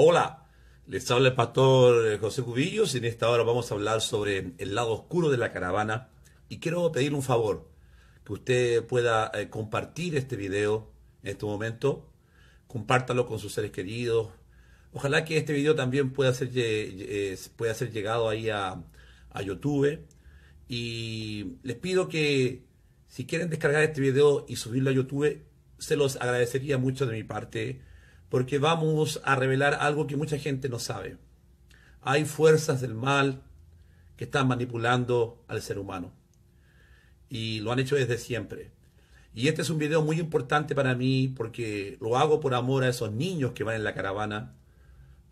Hola, les habla el pastor eh, José Cubillos y en esta hora vamos a hablar sobre el lado oscuro de la caravana y quiero pedirle un favor, que usted pueda eh, compartir este video en este momento, compártalo con sus seres queridos, ojalá que este video también pueda ser, ser llegado ahí a, a YouTube y les pido que si quieren descargar este video y subirlo a YouTube, se los agradecería mucho de mi parte porque vamos a revelar algo que mucha gente no sabe. Hay fuerzas del mal que están manipulando al ser humano. Y lo han hecho desde siempre. Y este es un video muy importante para mí porque lo hago por amor a esos niños que van en la caravana,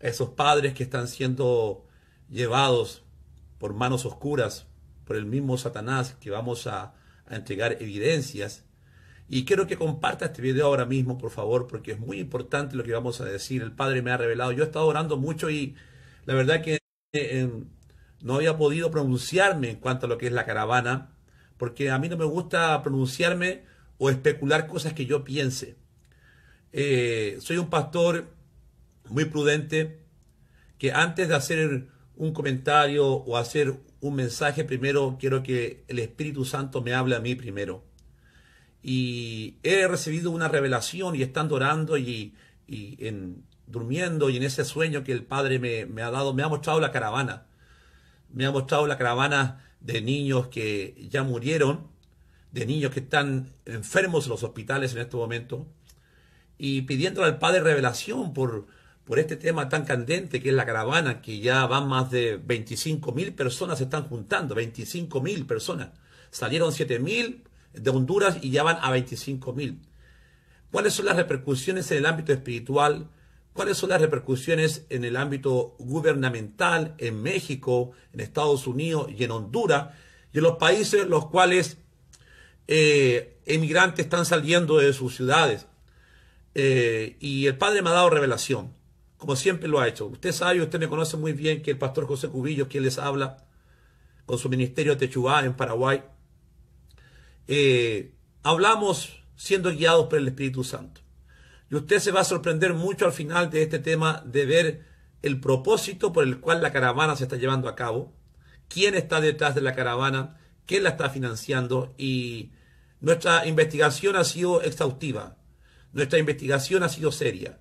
a esos padres que están siendo llevados por manos oscuras, por el mismo Satanás, que vamos a, a entregar evidencias y quiero que comparta este video ahora mismo, por favor, porque es muy importante lo que vamos a decir. El Padre me ha revelado. Yo he estado orando mucho y la verdad que em, no había podido pronunciarme en cuanto a lo que es la caravana, porque a mí no me gusta pronunciarme o especular cosas que yo piense. Eh, soy un pastor muy prudente que antes de hacer un comentario o hacer un mensaje, primero quiero que el Espíritu Santo me hable a mí primero y he recibido una revelación y están orando y, y en, durmiendo y en ese sueño que el Padre me, ha dado, me ha mostrado la caravana. Me ha mostrado la caravana de niños que ya murieron, de niños que están enfermos en los hospitales en este momento, y pidiéndole al Padre revelación por, por este tema tan candente que es la caravana, que ya van más de 25 mil personas se están juntando, 25 mil personas. Salieron 7 mil de Honduras y ya van a 25 mil. ¿Cuáles son las repercusiones en el ámbito espiritual? ¿Cuáles son las repercusiones en el ámbito gubernamental en México, en Estados Unidos y en Honduras y en los países en los cuales eh, emigrantes están saliendo de sus ciudades? Eh, y el Padre me ha dado revelación, como siempre lo ha hecho. Usted sabe, usted me conoce muy bien que el pastor José Cubillo, quien les habla con su ministerio de Techuá en Paraguay, eh, hablamos siendo guiados por el Espíritu Santo. Y usted se va a sorprender mucho al final de este tema de ver el propósito por el cual la caravana se está llevando a cabo, quién está detrás de la caravana, quién la está financiando y nuestra investigación ha sido exhaustiva, nuestra investigación ha sido seria.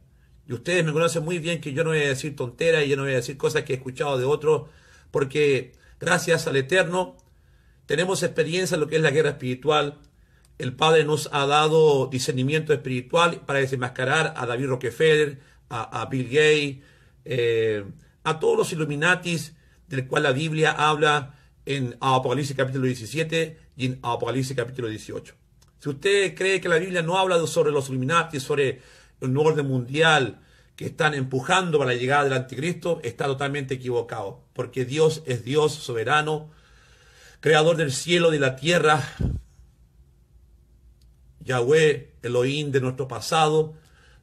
Y ustedes me conocen muy bien que yo no voy a decir tonteras y yo no voy a decir cosas que he escuchado de otros, porque gracias al Eterno tenemos experiencia en lo que es la guerra espiritual. El Padre nos ha dado discernimiento espiritual para desenmascarar a David Rockefeller, a, Bill Gates, eh, a todos los Illuminatis, del cual la Biblia habla en Apocalipsis capítulo 17 y en Apocalipsis capítulo 18. Si usted cree que la Biblia no habla sobre los Illuminati, sobre nuevo orden mundial que están empujando para la llegada del anticristo, está totalmente equivocado, porque Dios es Dios soberano, creador del cielo y de la tierra, Yahweh, Elohim de nuestro pasado,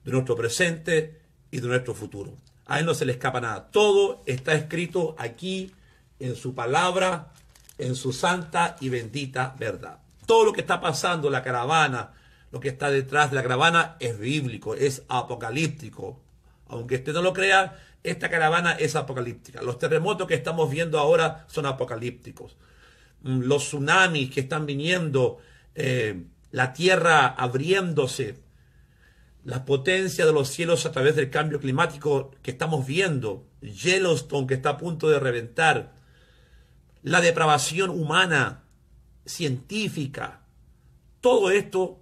de nuestro presente y de nuestro futuro. A él no se le escapa nada. Todo está escrito aquí en su palabra, en su santa y bendita verdad. Todo lo que está pasando, la caravana, lo que está detrás de la caravana es bíblico, es apocalíptico. Aunque usted no lo crea, esta caravana es apocalíptica. Los terremotos que estamos viendo ahora son apocalípticos los tsunamis que están viniendo, eh, la tierra abriéndose, la potencia de los cielos a través del cambio climático que estamos viendo, Yellowstone que está a punto de reventar, la depravación humana, científica, todo esto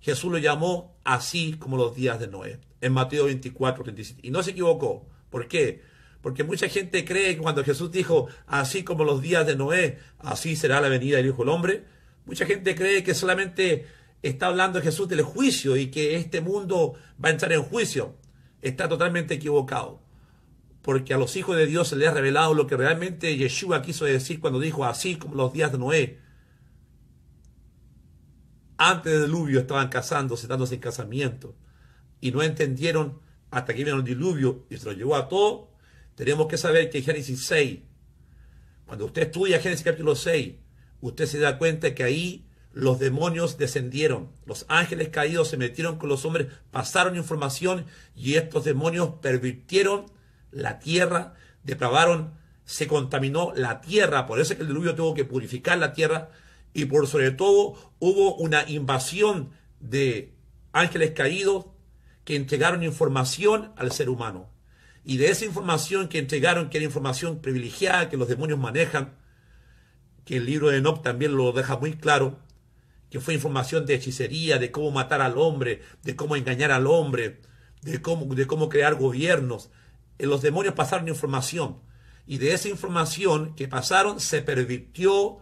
Jesús lo llamó así como los días de Noé, en Mateo 24, 37. Y no se equivocó. ¿Por qué? Porque mucha gente cree que cuando Jesús dijo, así como los días de Noé, así será la venida del Hijo del Hombre, mucha gente cree que solamente está hablando Jesús del juicio y que este mundo va a entrar en juicio. Está totalmente equivocado. Porque a los hijos de Dios se les ha revelado lo que realmente Yeshua quiso decir cuando dijo, así como los días de Noé. Antes del diluvio estaban casándose, dándose en casamiento. Y no entendieron hasta que vino el diluvio y se lo llevó a todo tenemos que saber que Génesis 6, cuando usted estudia Génesis capítulo 6, usted se da cuenta que ahí los demonios descendieron, los ángeles caídos se metieron con los hombres, pasaron información y estos demonios pervirtieron la tierra, depravaron, se contaminó la tierra, por eso es que el diluvio tuvo que purificar la tierra y por sobre todo hubo una invasión de ángeles caídos que entregaron información al ser humano. Y de esa información que entregaron, que era información privilegiada, que los demonios manejan, que el libro de Enoch también lo deja muy claro, que fue información de hechicería, de cómo matar al hombre, de cómo engañar al hombre, de cómo, de cómo crear gobiernos. Eh, los demonios pasaron información. Y de esa información que pasaron se pervirtió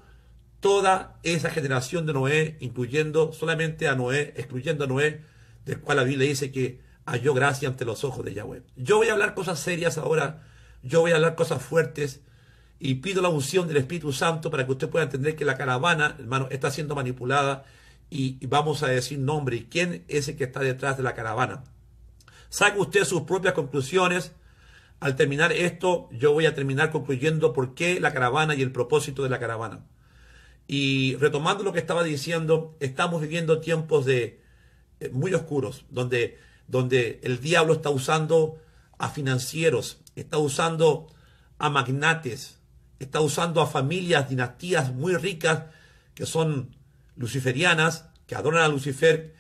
toda esa generación de Noé, incluyendo solamente a Noé, excluyendo a Noé, del cual la Biblia dice que halló gracia ante los ojos de Yahweh. Yo voy a hablar cosas serias ahora, yo voy a hablar cosas fuertes y pido la unción del Espíritu Santo para que usted pueda entender que la caravana, hermano, está siendo manipulada y vamos a decir nombre y quién es el que está detrás de la caravana. Saque usted sus propias conclusiones. Al terminar esto, yo voy a terminar concluyendo por qué la caravana y el propósito de la caravana. Y retomando lo que estaba diciendo, estamos viviendo tiempos de eh, muy oscuros, donde donde el diablo está usando a financieros, está usando a magnates, está usando a familias, dinastías muy ricas que son luciferianas, que adoran a Lucifer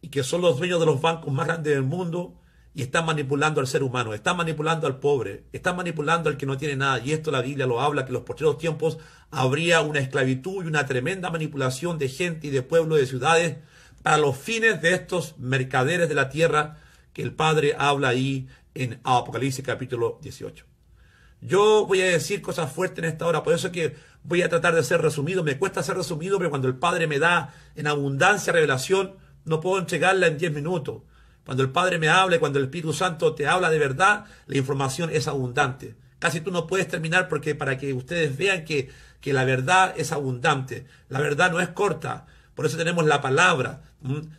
y que son los dueños de los bancos más grandes del mundo y están manipulando al ser humano, están manipulando al pobre, están manipulando al que no tiene nada. Y esto la Biblia lo habla, que en los posteriores tiempos habría una esclavitud y una tremenda manipulación de gente y de pueblos, de ciudades, a los fines de estos mercaderes de la tierra que el Padre habla ahí en Apocalipsis capítulo 18. Yo voy a decir cosas fuertes en esta hora, por eso que voy a tratar de ser resumido. Me cuesta ser resumido, pero cuando el Padre me da en abundancia revelación, no puedo entregarla en 10 minutos. Cuando el Padre me hable cuando el Espíritu Santo te habla de verdad, la información es abundante. Casi tú no puedes terminar porque para que ustedes vean que, que la verdad es abundante. La verdad no es corta. Por eso tenemos la palabra,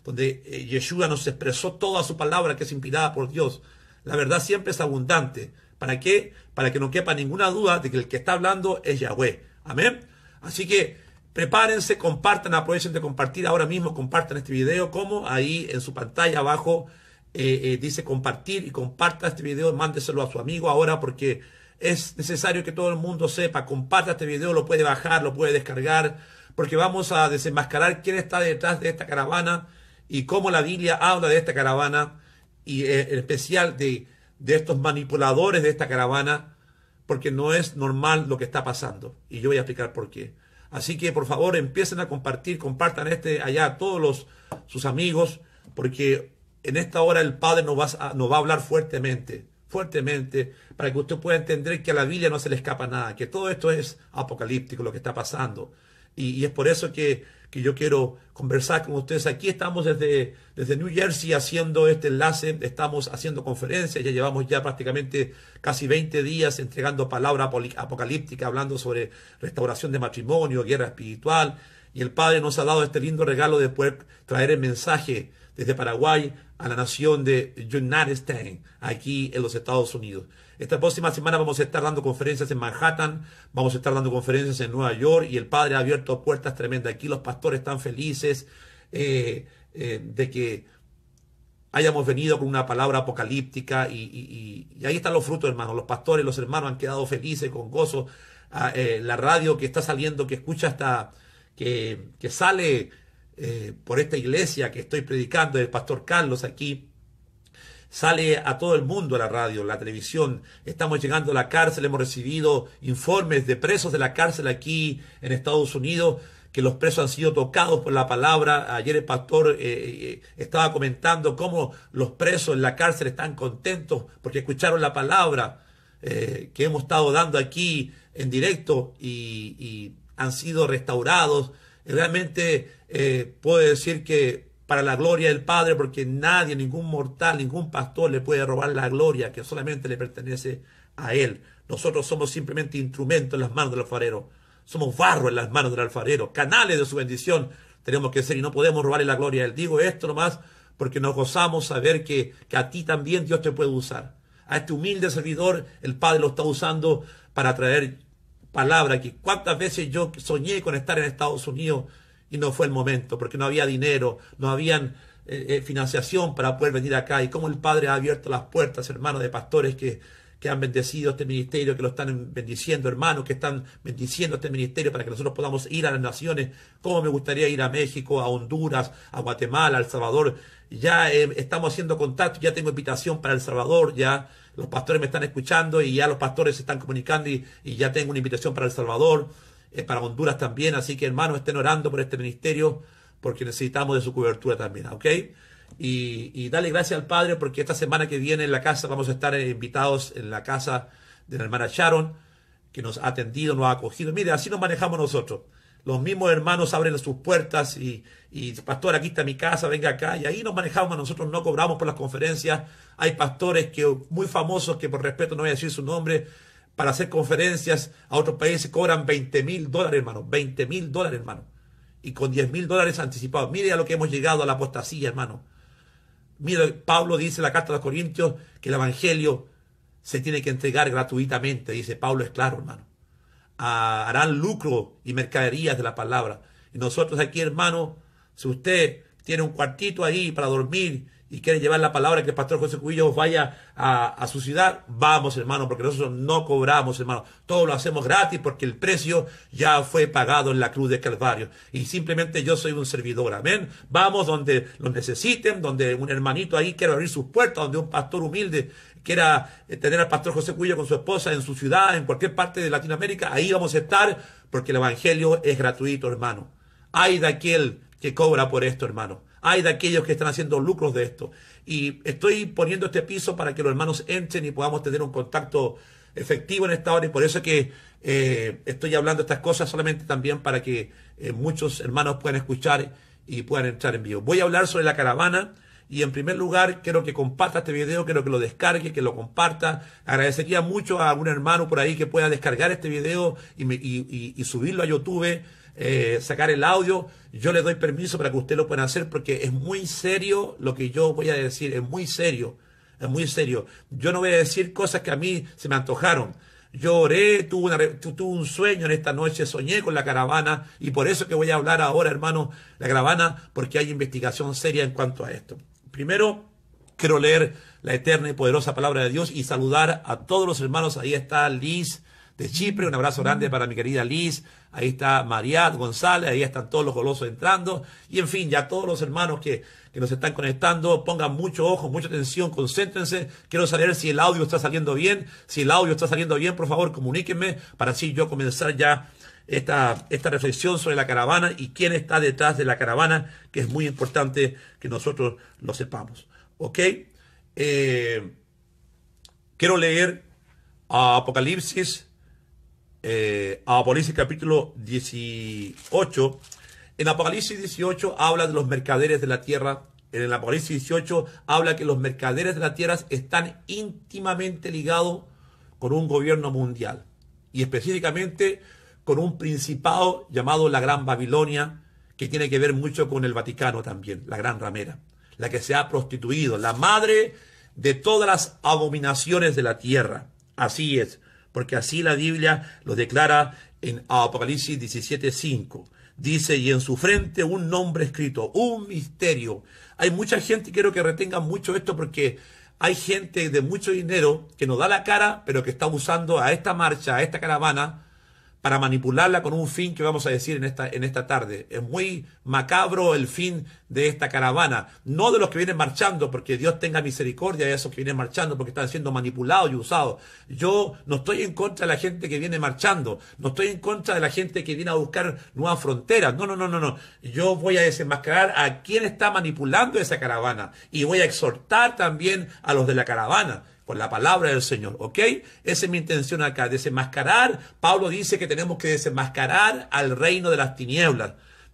donde eh, Yeshua nos expresó toda su palabra que es inspirada por Dios. La verdad siempre es abundante. ¿Para qué? Para que no quepa ninguna duda de que el que está hablando es Yahweh. Amén. Así que prepárense, compartan, aprovechen de compartir ahora mismo, compartan este video, como ahí en su pantalla abajo eh, eh, dice compartir y comparta este video, mándeselo a su amigo ahora porque es necesario que todo el mundo sepa, comparta este video, lo puede bajar, lo puede descargar porque vamos a desenmascarar quién está detrás de esta caravana y cómo la Biblia habla de esta caravana y eh, en especial de, de estos manipuladores de esta caravana, porque no es normal lo que está pasando. Y yo voy a explicar por qué. Así que por favor empiecen a compartir, compartan este allá a todos los, sus amigos, porque en esta hora el Padre nos va, nos va a hablar fuertemente, fuertemente, para que usted pueda entender que a la Biblia no se le escapa nada, que todo esto es apocalíptico lo que está pasando. Y, es por eso que, yo quiero conversar con ustedes. Aquí estamos desde, New Jersey haciendo este enlace, estamos haciendo conferencias, ya llevamos ya prácticamente casi 20 días entregando palabra apocalíptica, hablando sobre restauración de matrimonio, guerra espiritual. Y el Padre nos ha dado este lindo regalo de poder traer el mensaje desde Paraguay a la nación de United States, aquí en los Estados Unidos. Esta próxima semana vamos a estar dando conferencias en Manhattan, vamos a estar dando conferencias en Nueva York y el Padre ha abierto puertas tremendas. Aquí los pastores están felices eh, eh, de que hayamos venido con una palabra apocalíptica y, ahí están los frutos, hermanos. Los pastores, los hermanos han quedado felices, con gozo. Ah, eh, la radio que está saliendo, que escucha hasta, que, sale por esta iglesia que estoy predicando, el pastor Carlos aquí, sale a todo el mundo la radio, la televisión. Estamos llegando a la cárcel, hemos recibido informes de presos de la cárcel aquí en Estados Unidos que los presos han sido tocados por la palabra. Ayer el pastor eh, eh, estaba comentando cómo los presos en la cárcel están contentos porque escucharon la palabra eh, que hemos estado dando aquí en directo y, han sido restaurados. Realmente puedo decir que para la gloria del Padre, porque nadie, ningún mortal, ningún pastor le puede robar la gloria que solamente le pertenece a Él. Nosotros somos simplemente instrumentos en las manos del alfarero, somos barro en las manos del alfarero, canales de su bendición tenemos que ser y no podemos robarle la gloria a Él. Digo esto nomás porque nos gozamos saber que, que a ti también Dios te puede usar. A este humilde servidor el Padre lo está usando para traer palabra que cuántas veces yo soñé con estar en Estados Unidos y no fue el momento, porque no había dinero, no habían eh, eh, financiación para poder venir acá y como el Padre ha abierto las puertas, hermanos, de pastores que, que han bendecido este ministerio, que lo están bendiciendo, hermanos, que están bendiciendo este ministerio para que nosotros podamos ir a las naciones, como me gustaría ir a México, a Honduras, a Guatemala, a El Salvador. Ya eh, estamos haciendo contacto, ya tengo invitación para El Salvador, ya los pastores me están escuchando y ya los pastores se están comunicando y ya tengo una invitación para El Salvador para Honduras también, así que hermanos estén orando por este ministerio porque necesitamos de su cobertura también, ¿ok? Y, dale gracias al Padre porque esta semana que viene en la casa vamos a estar eh, invitados en la casa de la hermana Sharon, que nos ha atendido, nos ha acogido. Mire, así nos manejamos nosotros. Los mismos hermanos abren sus puertas y, y pastor, aquí está mi casa, venga acá. Y ahí nos manejamos, nosotros no cobramos por las conferencias. Hay pastores que muy famosos que por respeto no voy a decir su nombre, para hacer conferencias a otros países cobran 20 mil dólares, hermano. 20 mil dólares, hermano. Y con 10 mil dólares anticipados. Mire a lo que hemos llegado a la apostasía, hermano. Mire, Pablo dice en la carta de los Corintios que el Evangelio se tiene que entregar gratuitamente. Dice Pablo, es claro, hermano. Ah, harán lucro y mercaderías de la palabra. Y nosotros aquí, hermano, si usted tiene un cuartito ahí para dormir y quiere llevar la palabra que el pastor José Cuillo vaya a, su ciudad, vamos hermano, porque nosotros no cobramos hermano, todo lo hacemos gratis porque el precio ya fue pagado en la cruz de Calvario y simplemente yo soy un servidor, amén, vamos donde lo necesiten, donde un hermanito ahí quiera abrir sus puertas, donde un pastor humilde quiera eh, tener al pastor José Cuillo con su esposa en su ciudad, en cualquier parte de Latinoamérica, ahí vamos a estar porque el Evangelio es gratuito, hermano. Hay de aquel que cobra por esto, hermano. Hay de aquellos que están haciendo lucros de esto. Y estoy poniendo este piso para que los hermanos entren y podamos tener un contacto efectivo en esta hora. Y por eso es que eh, estoy hablando estas cosas solamente también para que eh, muchos hermanos puedan escuchar y puedan entrar en vivo. Voy a hablar sobre la caravana. Y en primer lugar, quiero que comparta este video, quiero que lo descargue, que lo comparta. Agradecería mucho a algún hermano por ahí que pueda descargar este video y, y subirlo a YouTube eh, sacar el audio. Yo le doy permiso para que usted lo pueda hacer porque es muy serio lo que yo voy a decir, es muy serio, es muy serio. Yo no voy a decir cosas que a mí se me antojaron. Yo oré, tuve, tuve un sueño en esta noche, soñé con la caravana y por eso que voy a hablar ahora, hermano, la caravana, porque hay investigación seria en cuanto a esto. Primero, quiero leer la eterna y poderosa palabra de Dios y saludar a todos los hermanos. Ahí está Liz, de Chipre. Un abrazo grande para mi querida Liz. Ahí está Mariad González. Ahí están todos los golosos entrando. Y en fin, ya todos los hermanos que, que nos están conectando, pongan mucho ojo, mucha atención, concéntrense. Quiero saber si el audio está saliendo bien. Si el audio está saliendo bien, por favor, comuníquenme para así yo comenzar ya esta, esta reflexión sobre la caravana y quién está detrás de la caravana, que es muy importante que nosotros lo sepamos. ¿Ok? Eh, quiero leer Apocalipsis eh, Apocalipsis capítulo 18. En Apocalipsis 18 habla de los mercaderes de la tierra. En Apocalipsis 18 habla que los mercaderes de la tierra están íntimamente ligados con un gobierno mundial y específicamente con un principado llamado la Gran Babilonia, que tiene que ver mucho con el Vaticano también, la Gran Ramera, la que se ha prostituido, la madre de todas las abominaciones de la tierra. Así es porque así la Biblia lo declara en Apocalipsis 17:5. Dice, y en su frente un nombre escrito, un misterio. Hay mucha gente, quiero que retengan mucho esto porque hay gente de mucho dinero que nos da la cara, pero que está usando a esta marcha, a esta caravana, para manipularla con un fin que vamos a decir en esta, en esta tarde. Es muy macabro el fin de esta caravana. No de los que vienen marchando, porque Dios tenga misericordia de esos que vienen marchando, porque están siendo manipulados y usados. Yo no estoy en contra de la gente que viene marchando. No estoy en contra de la gente que viene a buscar nuevas fronteras. No, no, no, no, no. Yo voy a desenmascarar a quien está manipulando esa caravana. Y voy a exhortar también a los de la caravana la palabra del Señor, ¿ok? Esa es mi intención acá, desenmascarar. Pablo dice que tenemos que desenmascarar al reino de las tinieblas.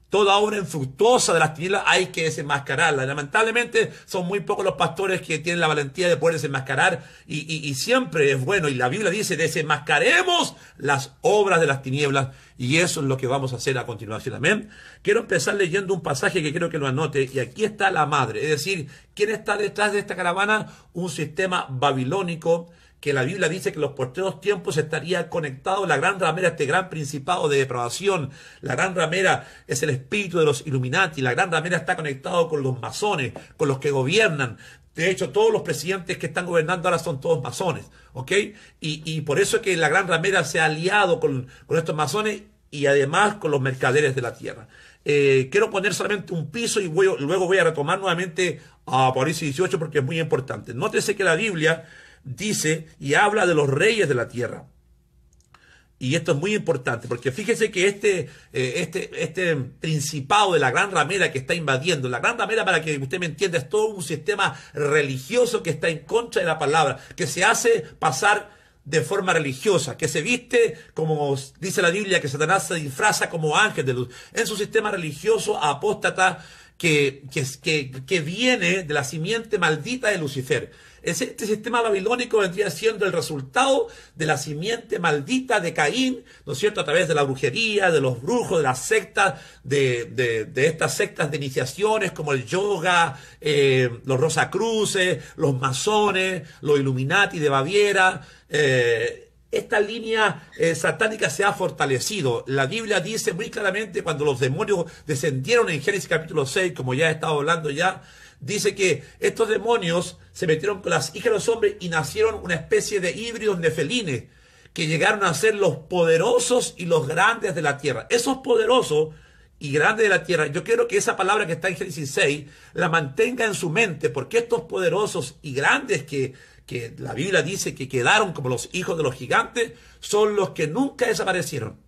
Toda obra infructuosa de las tinieblas hay que desenmascararla. Lamentablemente son muy pocos los pastores que tienen la valentía de poder desenmascarar y, siempre es bueno. Y la Biblia dice, desenmascaremos las obras de las tinieblas. Y eso es lo que vamos a hacer a continuación. Amén. Quiero empezar leyendo un pasaje que quiero que lo anote. Y aquí está la madre. Es decir, ¿quién está detrás de esta caravana? Un sistema babilónico que la Biblia dice que los posteros tiempos estaría conectado la gran ramera, este gran principado de depravación. La gran ramera es el espíritu de los iluminati, La gran ramera está conectado con los masones, con los que gobiernan. De hecho, todos los presidentes que están gobernando ahora son todos masones, ¿ok? Y, por eso es que la gran ramera se ha aliado con, con estos masones y además con los mercaderes de la tierra. Eh, quiero poner solamente un piso y luego voy a retomar nuevamente a Apocalipsis 18 porque es muy importante. Nótese que la Biblia dice y habla de los reyes de la tierra. Y esto es muy importante, porque fíjese que este, eh, este, este principado de la gran ramera que está invadiendo, la gran ramera, para que usted me entienda, es todo un sistema religioso que está en contra de la palabra, que se hace pasar de forma religiosa, que se viste, como dice la Biblia, que Satanás se disfraza como ángel de luz. En su sistema religioso apóstata que, que, que, que viene de la simiente maldita de Lucifer. Este sistema babilónico vendría siendo el resultado de la simiente maldita de Caín, ¿no es cierto? A través de la brujería, de los brujos, de las sectas, de, estas sectas de iniciaciones como el yoga, eh, los rosacruces, los masones, los Illuminati de Baviera. Eh, esta línea eh, satánica se ha fortalecido. La Biblia dice muy claramente cuando los demonios descendieron en Génesis capítulo 6, como ya he estado hablando ya, dice que estos demonios se metieron con las hijas de los hombres y nacieron una especie de híbridos nefelines que llegaron a ser los poderosos y los grandes de la tierra. Esos poderosos y grandes de la tierra, yo quiero que esa palabra que está en Génesis 6 la mantenga en su mente, porque estos poderosos y grandes que, que la Biblia dice que quedaron como los hijos de los gigantes, son los que nunca desaparecieron.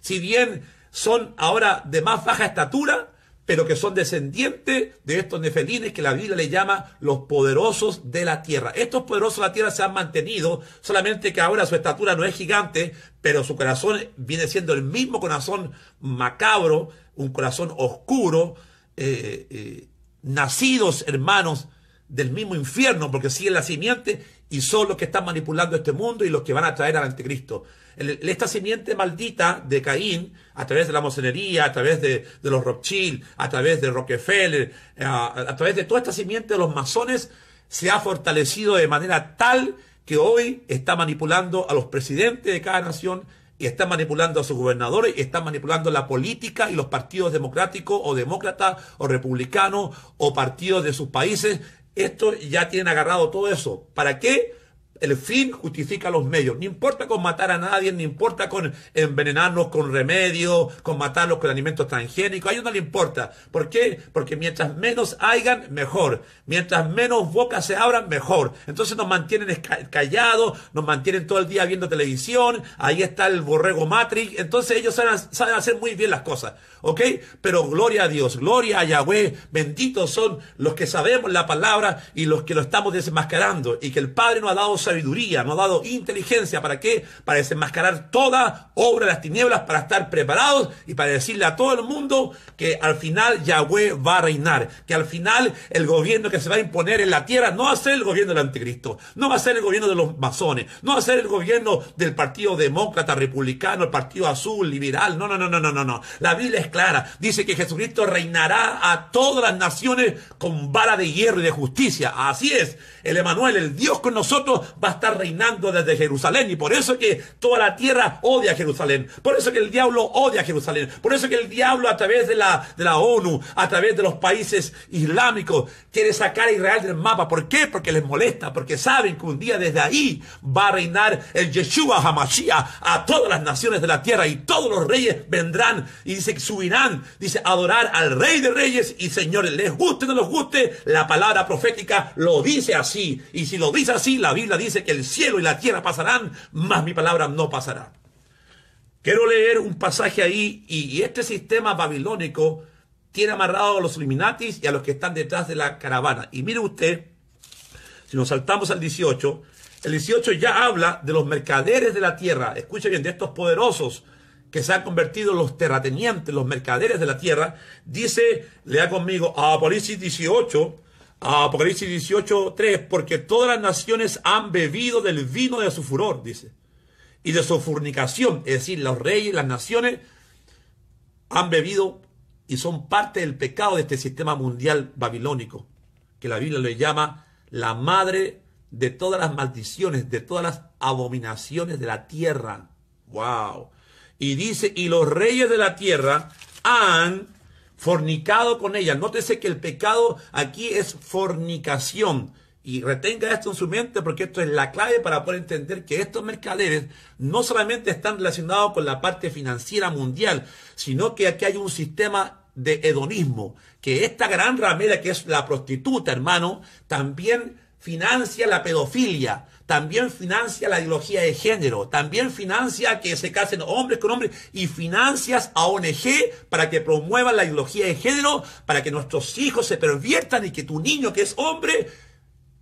Si bien son ahora de más baja estatura, pero que son descendientes de estos nefelines que la Biblia le llama los poderosos de la tierra. Estos poderosos de la tierra se han mantenido, solamente que ahora su estatura no es gigante, pero su corazón viene siendo el mismo corazón macabro, un corazón oscuro, eh, eh, nacidos hermanos del mismo infierno, porque siguen la simiente y son los que están manipulando este mundo y los que van a traer al anticristo. El, esta simiente maldita de Caín, a través de la mocenería, a través de, los Rothschild, a través de Rockefeller, eh, a, través de toda esta simiente de los masones, se ha fortalecido de manera tal que hoy está manipulando a los presidentes de cada nación y está manipulando a sus gobernadores y está manipulando la política y los partidos democráticos o demócratas o republicanos o partidos de sus países esto ya tienen agarrado todo eso. ¿Para qué? El fin justifica los medios. No importa con matar a nadie, no importa con envenenarnos con remedio, con matarlos con alimentos transgénicos. A ellos no le importa. ¿Por qué? Porque mientras menos hagan, mejor. Mientras menos bocas se abran, mejor. Entonces nos mantienen callados, nos mantienen todo el día viendo televisión. Ahí está el borrego Matrix. Entonces ellos saben, hacer muy bien las cosas. ¿Ok? Pero gloria a Dios, gloria a Yahweh. Benditos son los que sabemos la palabra y los que lo estamos desmascarando. Y que el Padre nos ha dado sabiduría, nos ha dado inteligencia. ¿Para qué? Para desenmascarar toda obra de las tinieblas, para estar preparados y para decirle a todo el mundo que al final Yahweh va a reinar, que al final el gobierno que se va a imponer en la tierra no va a ser el gobierno del anticristo, no va a ser el gobierno de los masones, no va a ser el gobierno del Partido Demócrata, Republicano, el Partido Azul, Liberal. No, no, no, no, no, no, no. La Biblia es clara. Dice que Jesucristo reinará a todas las naciones con vara de hierro y de justicia. Así es. El Emanuel, el Dios con nosotros, va a estar reinando desde Jerusalén. Y por eso que toda la tierra odia a Jerusalén. Por eso que el diablo odia a Jerusalén. Por eso que el diablo a través de la, de la ONU, a través de los países islámicos, quiere sacar a Israel del mapa. ¿Por qué? Porque les molesta, porque saben que un día desde ahí va a reinar el Yeshua Hamashiach a todas las naciones de la tierra y todos los reyes vendrán y dice subirán, dice adorar al rey de reyes y señores, les guste o no les guste, la palabra profética lo dice así. Y si lo dice así, la Biblia dice que el cielo y la tierra pasarán, mas mi palabra no pasará. Quiero leer un pasaje ahí y, este sistema babilónico tiene amarrado a los Illuminatis y a los que están detrás de la caravana. Y mire usted, si nos saltamos al 18, el 18 ya habla de los mercaderes de la tierra. Escuche bien, de estos poderosos que se han convertido en los terratenientes, los mercaderes de la tierra. Dice, lea conmigo, Apocalipsis 18, Apocalipsis 18, 3, porque todas las naciones han bebido del vino de su furor, dice, y de su fornicación, es decir, los reyes, las naciones han bebido y son parte del pecado de este sistema mundial babilónico, que la Biblia le llama la madre de todas las maldiciones, de todas las abominaciones de la tierra. ¡Wow! Y dice, y los reyes de la tierra han fornicado con ella, Nótese que el pecado aquí es fornicación. Y retenga esto en su mente porque esto es la clave para poder entender que estos mercaderes no solamente están relacionados con la parte financiera mundial, sino que aquí hay un sistema de hedonismo, que esta gran ramera que es la prostituta, hermano, también financia la pedofilia, también financia la ideología de género, también financia que se casen hombres con hombres y financias a ONG para que promuevan la ideología de género, para que nuestros hijos se perviertan y que tu niño que es hombre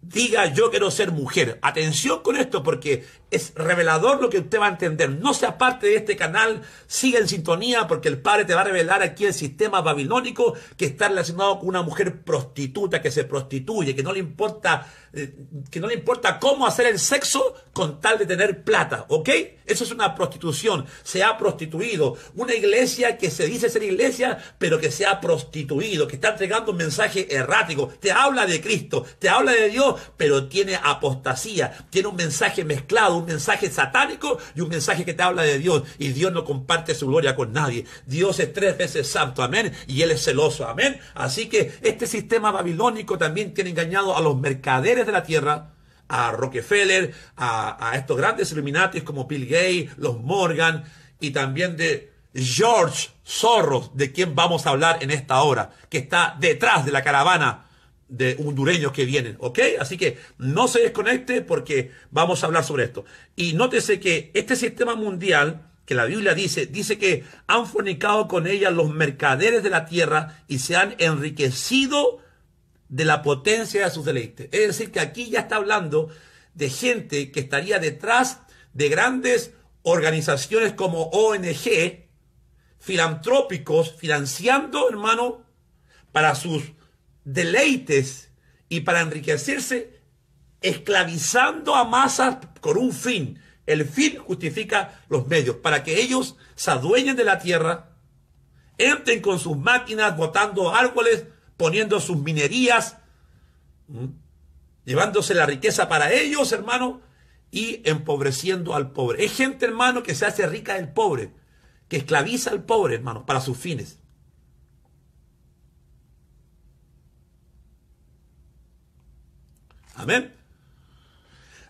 diga yo quiero ser mujer. Atención con esto porque es revelador lo que usted va a entender. No sea parte de este canal, Siga en sintonía porque el Padre te va a revelar aquí el sistema babilónico que está relacionado con una mujer prostituta que se prostituye, que no le importa, eh, que no le importa cómo hacer el sexo con tal de tener plata, ¿ok? Eso es una prostitución, se ha prostituido. Una iglesia que se dice ser iglesia, pero que se ha prostituido, que está entregando un mensaje errático. Te habla de Cristo, te habla de Dios, pero tiene apostasía, tiene un mensaje mezclado un mensaje satánico y un mensaje que te habla de Dios. Y Dios no comparte su gloria con nadie. Dios es tres veces santo, amén. Y Él es celoso, amén. Así que este sistema babilónico también tiene engañado a los mercaderes de la tierra a Rockefeller, a, estos grandes Illuminati como Bill Gates, los Morgan y también de George Soros, de quien vamos a hablar en esta hora, que está detrás de la caravana de hondureños que vienen, ¿ok? Así que no se desconecte porque vamos a hablar sobre esto. Y nótese que este sistema mundial que la Biblia dice, dice que han fornicado con ella los mercaderes de la tierra y se han enriquecido de la potencia de sus deleites. Es decir, que aquí ya está hablando de gente que estaría detrás de grandes organizaciones como ONG, filantrópicos, financiando, hermano, para sus deleites y para enriquecerse, esclavizando a masas con un fin. El fin justifica los medios, para que ellos se adueñen de la tierra, entren con sus máquinas, botando árboles, poniendo sus minerías, llevándose la riqueza para ellos, hermano, y empobreciendo al pobre. Es gente, hermano, que se hace rica del pobre, que esclaviza al pobre, hermano, para sus fines. Amén.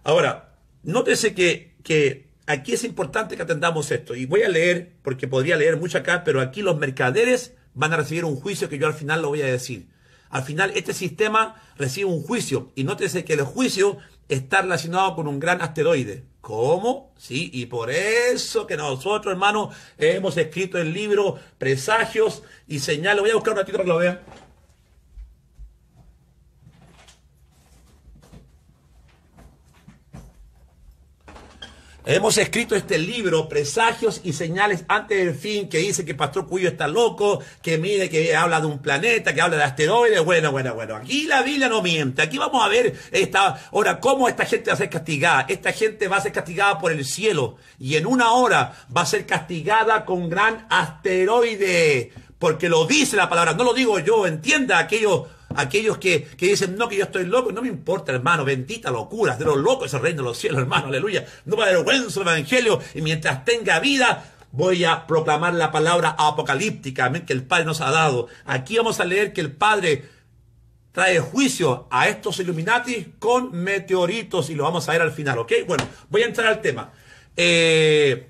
Ahora, nótese que, que aquí es importante que atendamos esto. Y voy a leer, porque podría leer mucho acá, pero aquí los mercaderes van a recibir un juicio que yo al final lo voy a decir. Al final este sistema recibe un juicio y nótese que el juicio está relacionado con un gran asteroide. ¿Cómo? Sí, y por eso que nosotros, hermanos, hemos escrito el libro Presagios y Señales. Voy a buscar un ratito para que lo vean. Hemos escrito este libro, Presagios y Señales antes del fin, que dice que Pastor Cuyo está loco, que mide, que habla de un planeta, que habla de asteroides. Bueno, bueno, bueno. Aquí la Biblia no miente. Aquí vamos a ver esta, ahora cómo esta gente va a ser castigada. Esta gente va a ser castigada por el cielo. Y en una hora va a ser castigada con gran asteroide. Porque lo dice la palabra. No lo digo yo. Entienda aquello Aquellos que, dicen, no, que yo estoy loco, no me importa, hermano, bendita locura, de los locos es el reino de los cielos, hermano, aleluya. No me avergüenzo el evangelio y mientras tenga vida, voy a proclamar la palabra apocalíptica que el Padre nos ha dado. Aquí vamos a leer que el Padre trae juicio a estos Illuminati con meteoritos y lo vamos a ver al final, ¿ok? Bueno, voy a entrar al tema. Eh,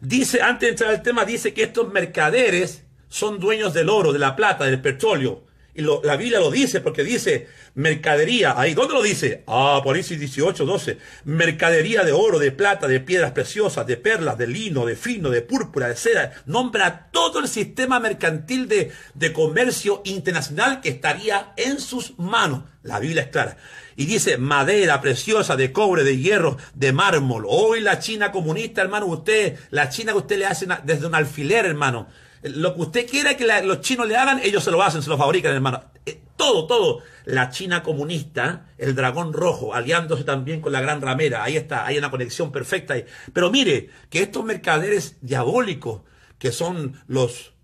dice, antes de entrar al tema, dice que estos mercaderes son dueños del oro, de la plata, del petróleo. Y la Biblia lo dice porque dice mercadería. Ahí, ¿dónde lo dice? Ah, Apocalipsis 18, 12. Mercadería de oro, de plata, de piedras preciosas, de perlas, de lino, de fino, de púrpura, de seda. Nombra todo el sistema mercantil de, de comercio internacional que estaría en sus manos. La Biblia es clara. Y dice madera preciosa, de cobre, de hierro, de mármol. Hoy la China comunista, hermano, usted, la China que usted le hace desde un alfiler, hermano lo que usted quiera que los chinos le hagan, ellos se lo hacen, se lo fabrican, hermano. Eh, todo, todo. La China comunista, el dragón rojo, aliándose también con la gran ramera. Ahí está, hay una conexión perfecta. Pero mire, que estos mercaderes diabólicos, que son los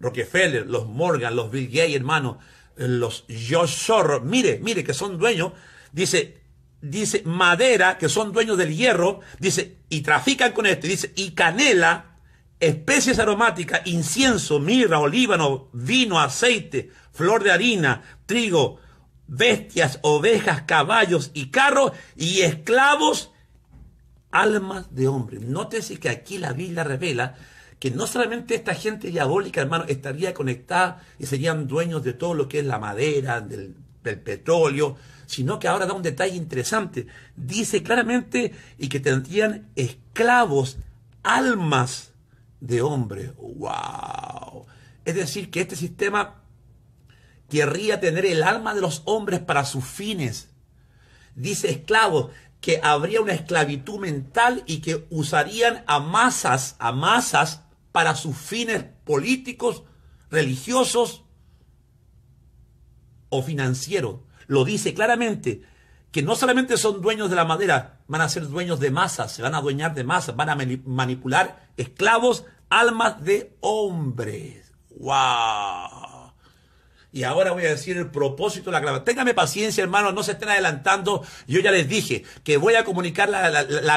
Rockefeller, los Morgan, los Bill Gates, hermano, eh, los George mire, mire, que son dueños, dice, dice madera, que son dueños del hierro, dice, y trafican con esto, dice, y canela, especies aromáticas, incienso, mirra, olíbano, vino, aceite, flor de harina, trigo, bestias, ovejas, caballos y carros y esclavos, almas de hombre. Nótese que aquí la Biblia revela que no solamente esta gente diabólica, hermano, estaría conectada y serían dueños de todo lo que es la madera, del, del petróleo, sino que ahora da un detalle interesante. Dice claramente y que tendrían esclavos, almas de hombre, ¡Wow! Es decir, que este sistema querría tener el alma de los hombres para sus fines. Dice esclavos que habría una esclavitud mental y que usarían a masas, a masas para sus fines políticos, religiosos o financieros. Lo dice claramente que no solamente son dueños de la madera, van a ser dueños de masas, se van a adueñar de masas, van a manipular esclavos, almas de hombres. ¡Wow! Y ahora voy a decir el propósito de la caravana Téngame paciencia, hermano, no se estén adelantando. Yo ya les dije que voy a comunicar la,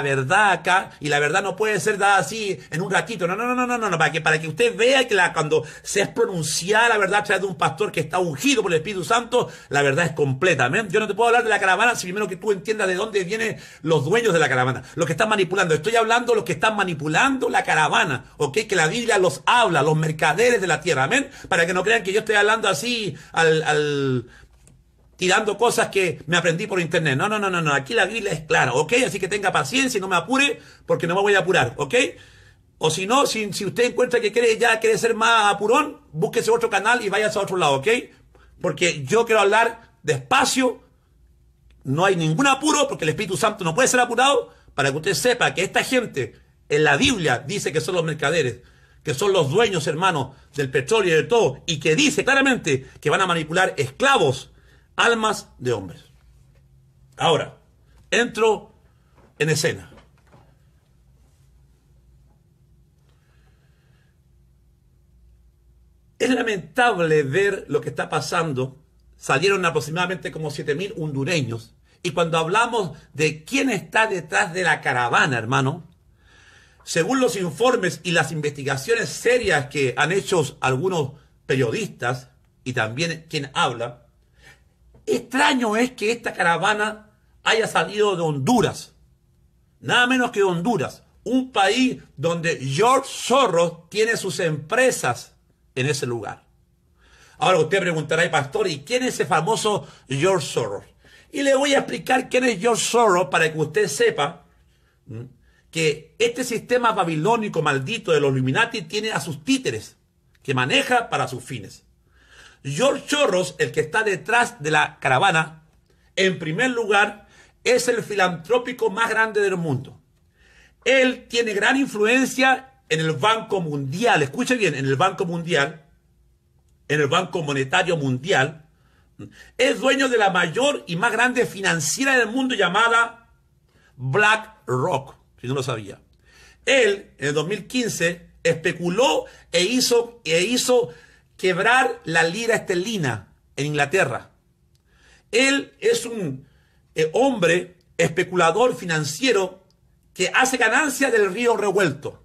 verdad acá y la verdad no puede ser dada así en un ratito. No, no, no, no, no, no. Para que, para que usted vea que cuando se es pronunciada la verdad a través de un pastor que está ungido por el Espíritu Santo, la verdad es completa. Amén. Yo no te puedo hablar de la caravana si primero que tú entiendas de dónde vienen los dueños de la caravana, los que están manipulando. Estoy hablando de los que están manipulando la caravana, ¿ok? Que la Biblia los habla, los mercaderes de la tierra. Amén. Para que no crean que yo estoy hablando así al, tirando cosas que me aprendí por internet. No, no, no, no, no. Aquí la Biblia es clara, ¿ok? Así que tenga paciencia y no me apure porque no me voy a apurar, ¿ok? O si no, si, si usted encuentra que quiere, ya quiere ser más apurón, búsquese otro canal y váyase a otro lado, ¿ok? Porque yo quiero hablar despacio. No hay ningún apuro porque el Espíritu Santo no puede ser apurado para que usted sepa que esta gente en la Biblia dice que son los mercaderes que son los dueños, hermanos, del petróleo y de todo, y que dice claramente que van a manipular esclavos, almas de hombres. Ahora, entro en escena. Es lamentable ver lo que está pasando. Salieron aproximadamente como 7.000 hondureños. Y cuando hablamos de quién está detrás de la caravana, hermano, según los informes y las investigaciones serias que han hecho algunos periodistas y también quien habla, extraño es que esta caravana haya salido de Honduras. Nada menos que Honduras, un país donde George Soros tiene sus empresas en ese lugar. Ahora usted preguntará, pastor, ¿y quién es ese famoso George Soros? Y le voy a explicar quién es George Soros para que usted sepa que este sistema babilónico maldito de los Illuminati tiene a sus títeres que maneja para sus fines. George Chorros, el que está detrás de la caravana, en primer lugar, es el filantrópico más grande del mundo. Él tiene gran influencia en el Banco Mundial, escuche bien, en el Banco Mundial, en el Banco Monetario Mundial, es dueño de la mayor y más grande financiera del mundo llamada BlackRock si no lo sabía. Él, en el 2015, especuló e hizo, e hizo quebrar la lira esterlina en Inglaterra. Él es un eh, hombre especulador financiero que hace ganancia del río revuelto.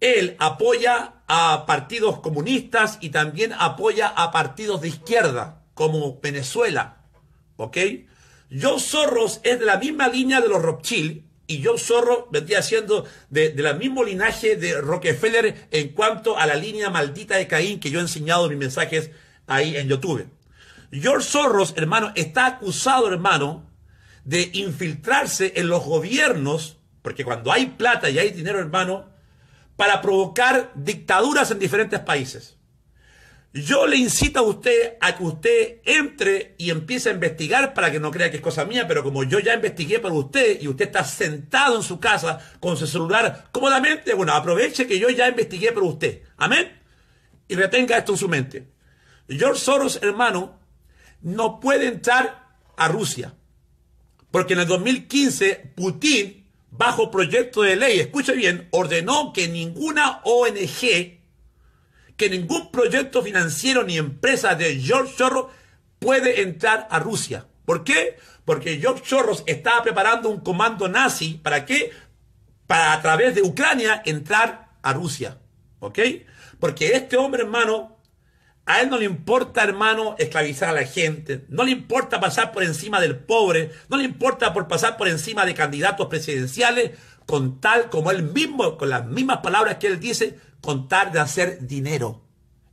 Él apoya a partidos comunistas y también apoya a partidos de izquierda, como Venezuela. ¿Ok? Yo Zorros es de la misma línea de los Rothschild y George Zorro vendría siendo de, mismo linaje de Rockefeller en cuanto a la línea maldita de Caín que yo he enseñado en mis mensajes ahí en YouTube. George Soros, hermano, está acusado, hermano, de infiltrarse en los gobiernos, porque cuando hay plata y hay dinero, hermano, para provocar dictaduras en diferentes países. Yo le incito a usted a que usted entre y empiece a investigar para que no crea que es cosa mía, pero como yo ya investigué por usted y usted está sentado en su casa con su celular cómodamente, bueno, aproveche que yo ya investigué por usted. Amén. Y retenga esto en su mente. George Soros, hermano, no puede entrar a Rusia. Porque en el 2015 Putin, bajo proyecto de ley, escuche bien, ordenó que ninguna ONG ningún proyecto financiero ni empresa de George Soros puede entrar a Rusia. ¿Por qué? Porque George Soros estaba preparando un comando nazi. ¿Para que, Para a través de Ucrania entrar a Rusia. ¿Ok? Porque este hombre, hermano, a él no le importa, hermano, esclavizar a la gente. No le importa pasar por encima del pobre. No le importa por pasar por encima de candidatos presidenciales. Con tal como él mismo, con las mismas palabras que él dice, contar, de hacer dinero.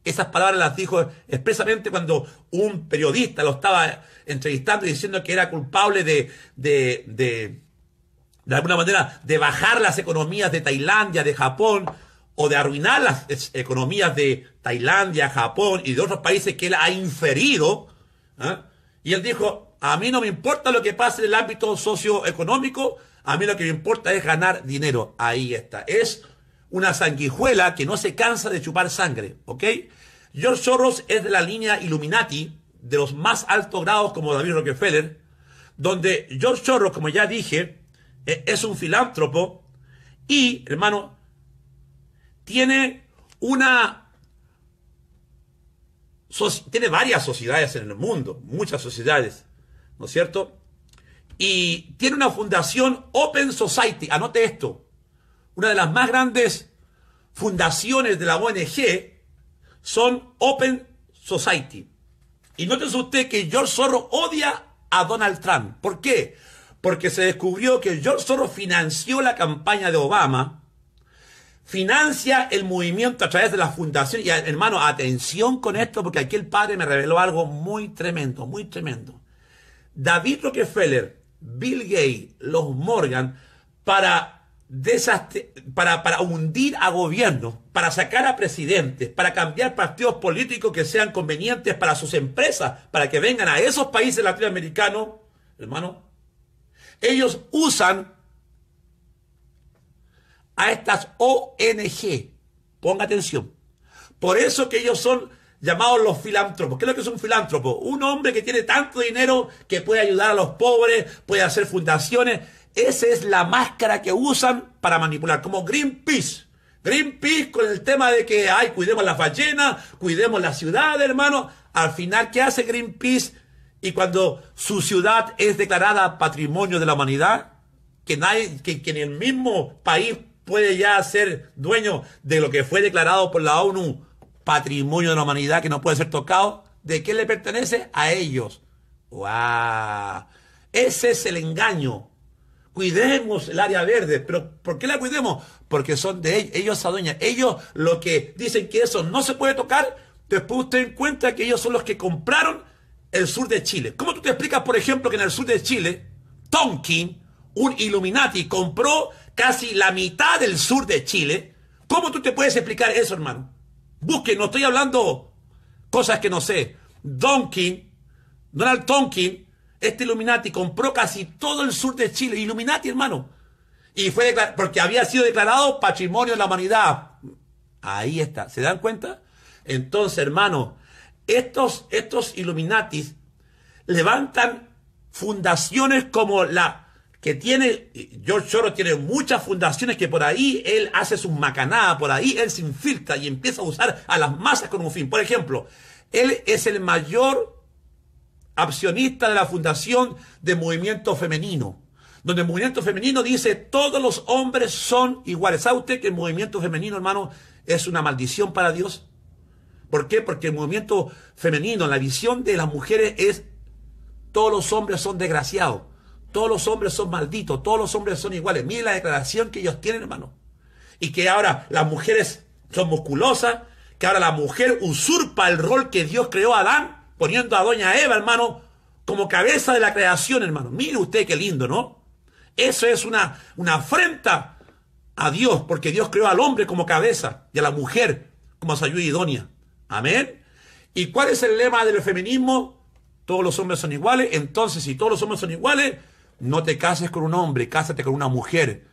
Esas palabras las dijo expresamente cuando un periodista lo estaba entrevistando y diciendo que era culpable de, de, de, de alguna manera, de bajar las economías de Tailandia, de Japón, o de arruinar las economías de Tailandia, Japón y de otros países que él ha inferido. ¿eh? Y él dijo, a mí no me importa lo que pase en el ámbito socioeconómico, a mí lo que me importa es ganar dinero. Ahí está. Es una sanguijuela que no se cansa de chupar sangre, ¿ok? George Soros es de la línea Illuminati, de los más altos grados como David Rockefeller, donde George Soros, como ya dije, e, es un filántropo y, hermano, tiene una... Tiene varias sociedades en el mundo, muchas sociedades, ¿no es cierto? Y tiene una fundación Open Society, anote esto, una de las más grandes fundaciones de la ONG, son Open Society. Y te usted que George Soros odia a Donald Trump. ¿Por qué? Porque se descubrió que George Soros financió la campaña de Obama, financia el movimiento a través de la fundación. Y hermano, atención con esto, porque aquí el padre me reveló algo muy tremendo, muy tremendo. David Rockefeller, Bill Gates, los Morgan, para para, para hundir a gobiernos, para sacar a presidentes, para cambiar partidos políticos que sean convenientes para sus empresas, para que vengan a esos países latinoamericanos, hermano, ellos usan a estas ONG. Ponga atención. Por eso que ellos son llamados los filántropos. ¿Qué es lo que es un filántropo? Un hombre que tiene tanto dinero que puede ayudar a los pobres, puede hacer fundaciones. Esa es la máscara que usan para manipular, como Greenpeace. Greenpeace con el tema de que, ay, cuidemos las ballenas, cuidemos la ciudad, hermano. Al final, ¿qué hace Greenpeace? Y cuando su ciudad es declarada patrimonio de la humanidad, que, nadie, que, en el mismo país puede ya ser dueño de lo que fue declarado por la ONU patrimonio de la humanidad que no puede ser tocado, ¿de qué le pertenece? A ellos. ¡Wow! Ese es el engaño Cuidemos el área verde. ¿Pero por qué la cuidemos? Porque son de ellos, ellos adueñan. Ellos lo que dicen que eso no se puede tocar, después usted cuenta que ellos son los que compraron el sur de Chile. ¿Cómo tú te explicas, por ejemplo, que en el sur de Chile, Tonkin, un Illuminati, compró casi la mitad del sur de Chile? ¿Cómo tú te puedes explicar eso, hermano? Busque, no estoy hablando cosas que no sé. Donkin, Donald Tonkin, este Illuminati compró casi todo el sur de Chile. Illuminati, hermano. Y fue porque había sido declarado patrimonio de la humanidad. Ahí está. ¿Se dan cuenta? Entonces, hermano, estos, estos Illuminatis levantan fundaciones como la que tiene, George Soros tiene muchas fundaciones que por ahí él hace su macanadas, por ahí él se infiltra y empieza a usar a las masas con un fin. Por ejemplo, él es el mayor accionista de la Fundación de Movimiento Femenino, donde el Movimiento Femenino dice todos los hombres son iguales. ¿Sabe usted que el Movimiento Femenino, hermano, es una maldición para Dios? ¿Por qué? Porque el Movimiento Femenino, la visión de las mujeres es todos los hombres son desgraciados, todos los hombres son malditos, todos los hombres son iguales. Mire la declaración que ellos tienen, hermano. Y que ahora las mujeres son musculosas, que ahora la mujer usurpa el rol que Dios creó a Adán poniendo a doña Eva, hermano, como cabeza de la creación, hermano. Mire usted qué lindo, ¿no? Eso es una, una afrenta a Dios, porque Dios creó al hombre como cabeza y a la mujer como su ayuda idónea. Amén. ¿Y cuál es el lema del feminismo? Todos los hombres son iguales. Entonces, si todos los hombres son iguales, no te cases con un hombre, cásate con una mujer.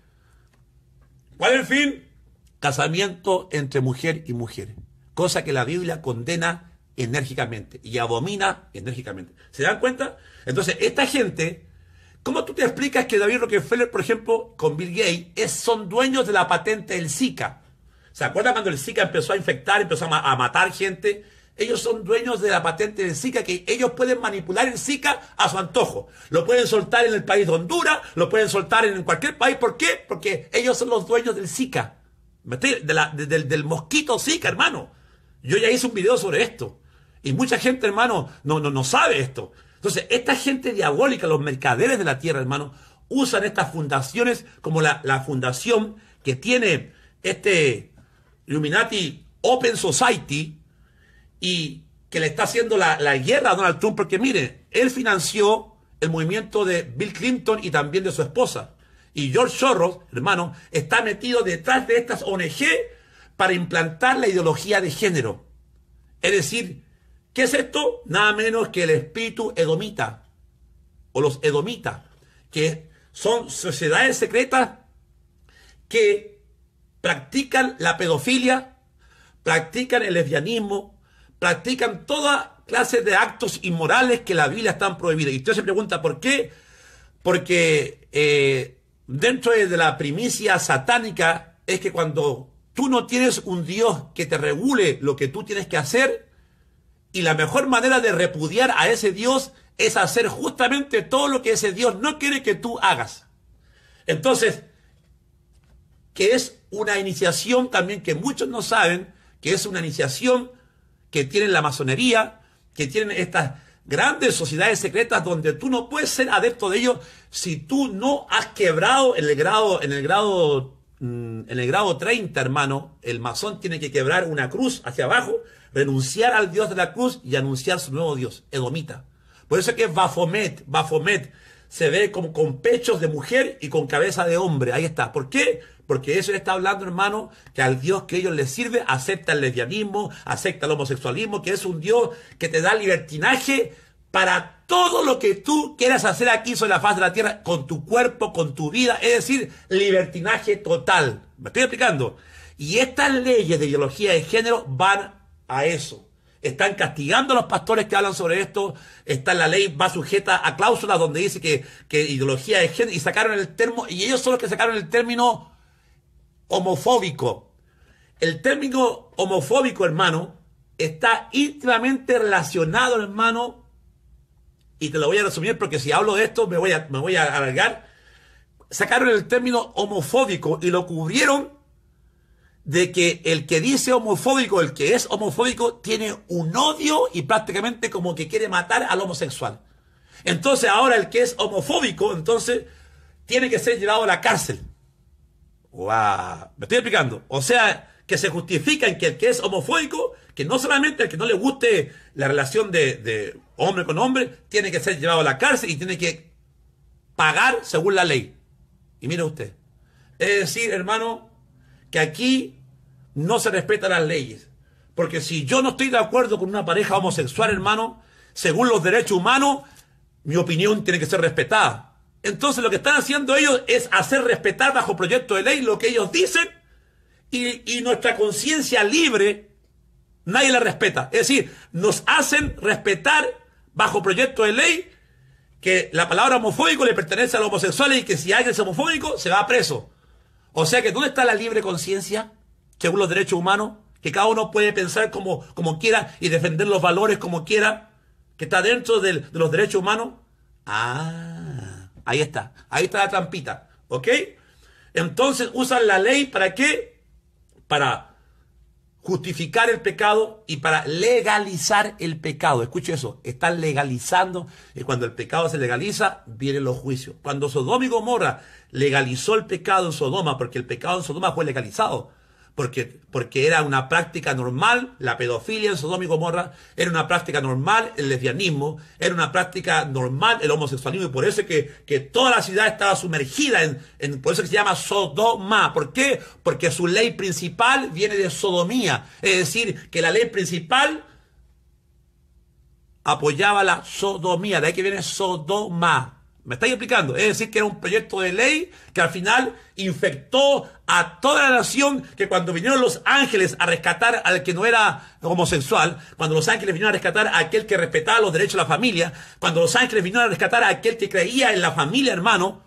¿Cuál es el fin? Casamiento entre mujer y mujer. Cosa que la Biblia condena enérgicamente y abomina enérgicamente. ¿Se dan cuenta? Entonces, esta gente, ¿cómo tú te explicas que David Rockefeller, por ejemplo, con Bill Gates, son dueños de la patente del Zika? ¿Se acuerdan cuando el Zika empezó a infectar, empezó a, matar gente? Ellos son dueños de la patente del Zika, que ellos pueden manipular el Zika a su antojo. Lo pueden soltar en el país de Honduras, lo pueden soltar en cualquier país. ¿Por qué? Porque ellos son los dueños del Zika. del mosquito Zika, hermano. Yo ya hice un video sobre esto. Y mucha gente, hermano, no, no, sabe esto. Entonces, esta gente diabólica, los mercaderes de la tierra, hermano, usan estas fundaciones como la, la fundación que tiene este Illuminati Open Society y que le está haciendo la, la guerra a Donald Trump, porque mire, él financió el movimiento de Bill Clinton y también de su esposa. Y George Soros, hermano, está metido detrás de estas ONG para implantar la ideología de género. Es decir, ¿Qué es esto? Nada menos que el espíritu edomita o los edomitas, que son sociedades secretas que practican la pedofilia, practican el lesbianismo, practican toda clase de actos inmorales que la Biblia están prohibidos. Y usted se pregunta por qué. Porque eh, dentro de la primicia satánica es que cuando tú no tienes un Dios que te regule lo que tú tienes que hacer, y la mejor manera de repudiar a ese Dios es hacer justamente todo lo que ese Dios no quiere que tú hagas. Entonces, que es una iniciación también que muchos no saben, que es una iniciación que tienen la masonería, que tienen estas grandes sociedades secretas donde tú no puedes ser adepto de ellos si tú no has quebrado en el grado en el grado mm, en el grado 30, hermano, el masón tiene que quebrar una cruz hacia abajo renunciar al Dios de la cruz y anunciar su nuevo Dios, Edomita. Por eso es que Bafomet, Bafomet, se ve como con pechos de mujer y con cabeza de hombre. Ahí está. ¿Por qué? Porque eso está hablando, hermano, que al Dios que ellos les sirve acepta el lesbianismo, acepta el homosexualismo, que es un Dios que te da libertinaje para todo lo que tú quieras hacer aquí sobre la faz de la tierra, con tu cuerpo, con tu vida, es decir, libertinaje total. ¿Me estoy explicando? Y estas leyes de ideología de género van a eso. Están castigando a los pastores que hablan sobre esto. Está la ley, va sujeta a cláusulas donde dice que, ideología de género. Y sacaron el termo, y ellos son los que sacaron el término homofóbico. El término homofóbico, hermano, está íntimamente relacionado, hermano, y te lo voy a resumir porque si hablo de esto me voy a, me voy a alargar. Sacaron el término homofóbico y lo cubrieron de que el que dice homofóbico, el que es homofóbico, tiene un odio y prácticamente como que quiere matar al homosexual. Entonces ahora el que es homofóbico, entonces tiene que ser llevado a la cárcel. Me estoy explicando. O sea, que se justifica en que el que es homofóbico, que no solamente el que no le guste la relación de, de hombre con hombre, tiene que ser llevado a la cárcel y tiene que pagar según la ley. Y mire usted. Es decir, hermano, aquí no se respetan las leyes. Porque si yo no estoy de acuerdo con una pareja homosexual, hermano, según los derechos humanos, mi opinión tiene que ser respetada. Entonces lo que están haciendo ellos es hacer respetar bajo proyecto de ley lo que ellos dicen y, y nuestra conciencia libre nadie la respeta. Es decir, nos hacen respetar bajo proyecto de ley que la palabra homofóbico le pertenece a los homosexuales y que si alguien es homofóbico se va a preso. O sea que ¿dónde está la libre conciencia? Según los derechos humanos, que cada uno puede pensar como, como quiera y defender los valores como quiera, que está dentro de los derechos humanos. Ah, ahí está. Ahí está la trampita. ¿Ok? Entonces usan la ley para qué? Para justificar el pecado y para legalizar el pecado. Escuche eso, están legalizando y eh, cuando el pecado se legaliza, vienen los juicios. Cuando Sodoma y Gomorra legalizó el pecado en Sodoma, porque el pecado en Sodoma fue legalizado, porque, porque era una práctica normal, la pedofilia en Sodoma y Gomorra, era una práctica normal el lesbianismo, era una práctica normal el homosexualismo, y por eso que, que toda la ciudad estaba sumergida en, en, por eso que se llama Sodoma. ¿Por qué? Porque su ley principal viene de sodomía, es decir, que la ley principal apoyaba la sodomía, de ahí que viene Sodoma, ¿Me estáis explicando? Es decir, que era un proyecto de ley que al final infectó a toda la nación, que cuando vinieron los ángeles a rescatar al que no era homosexual, cuando los ángeles vinieron a rescatar a aquel que respetaba los derechos de la familia, cuando los ángeles vinieron a rescatar a aquel que creía en la familia, hermano,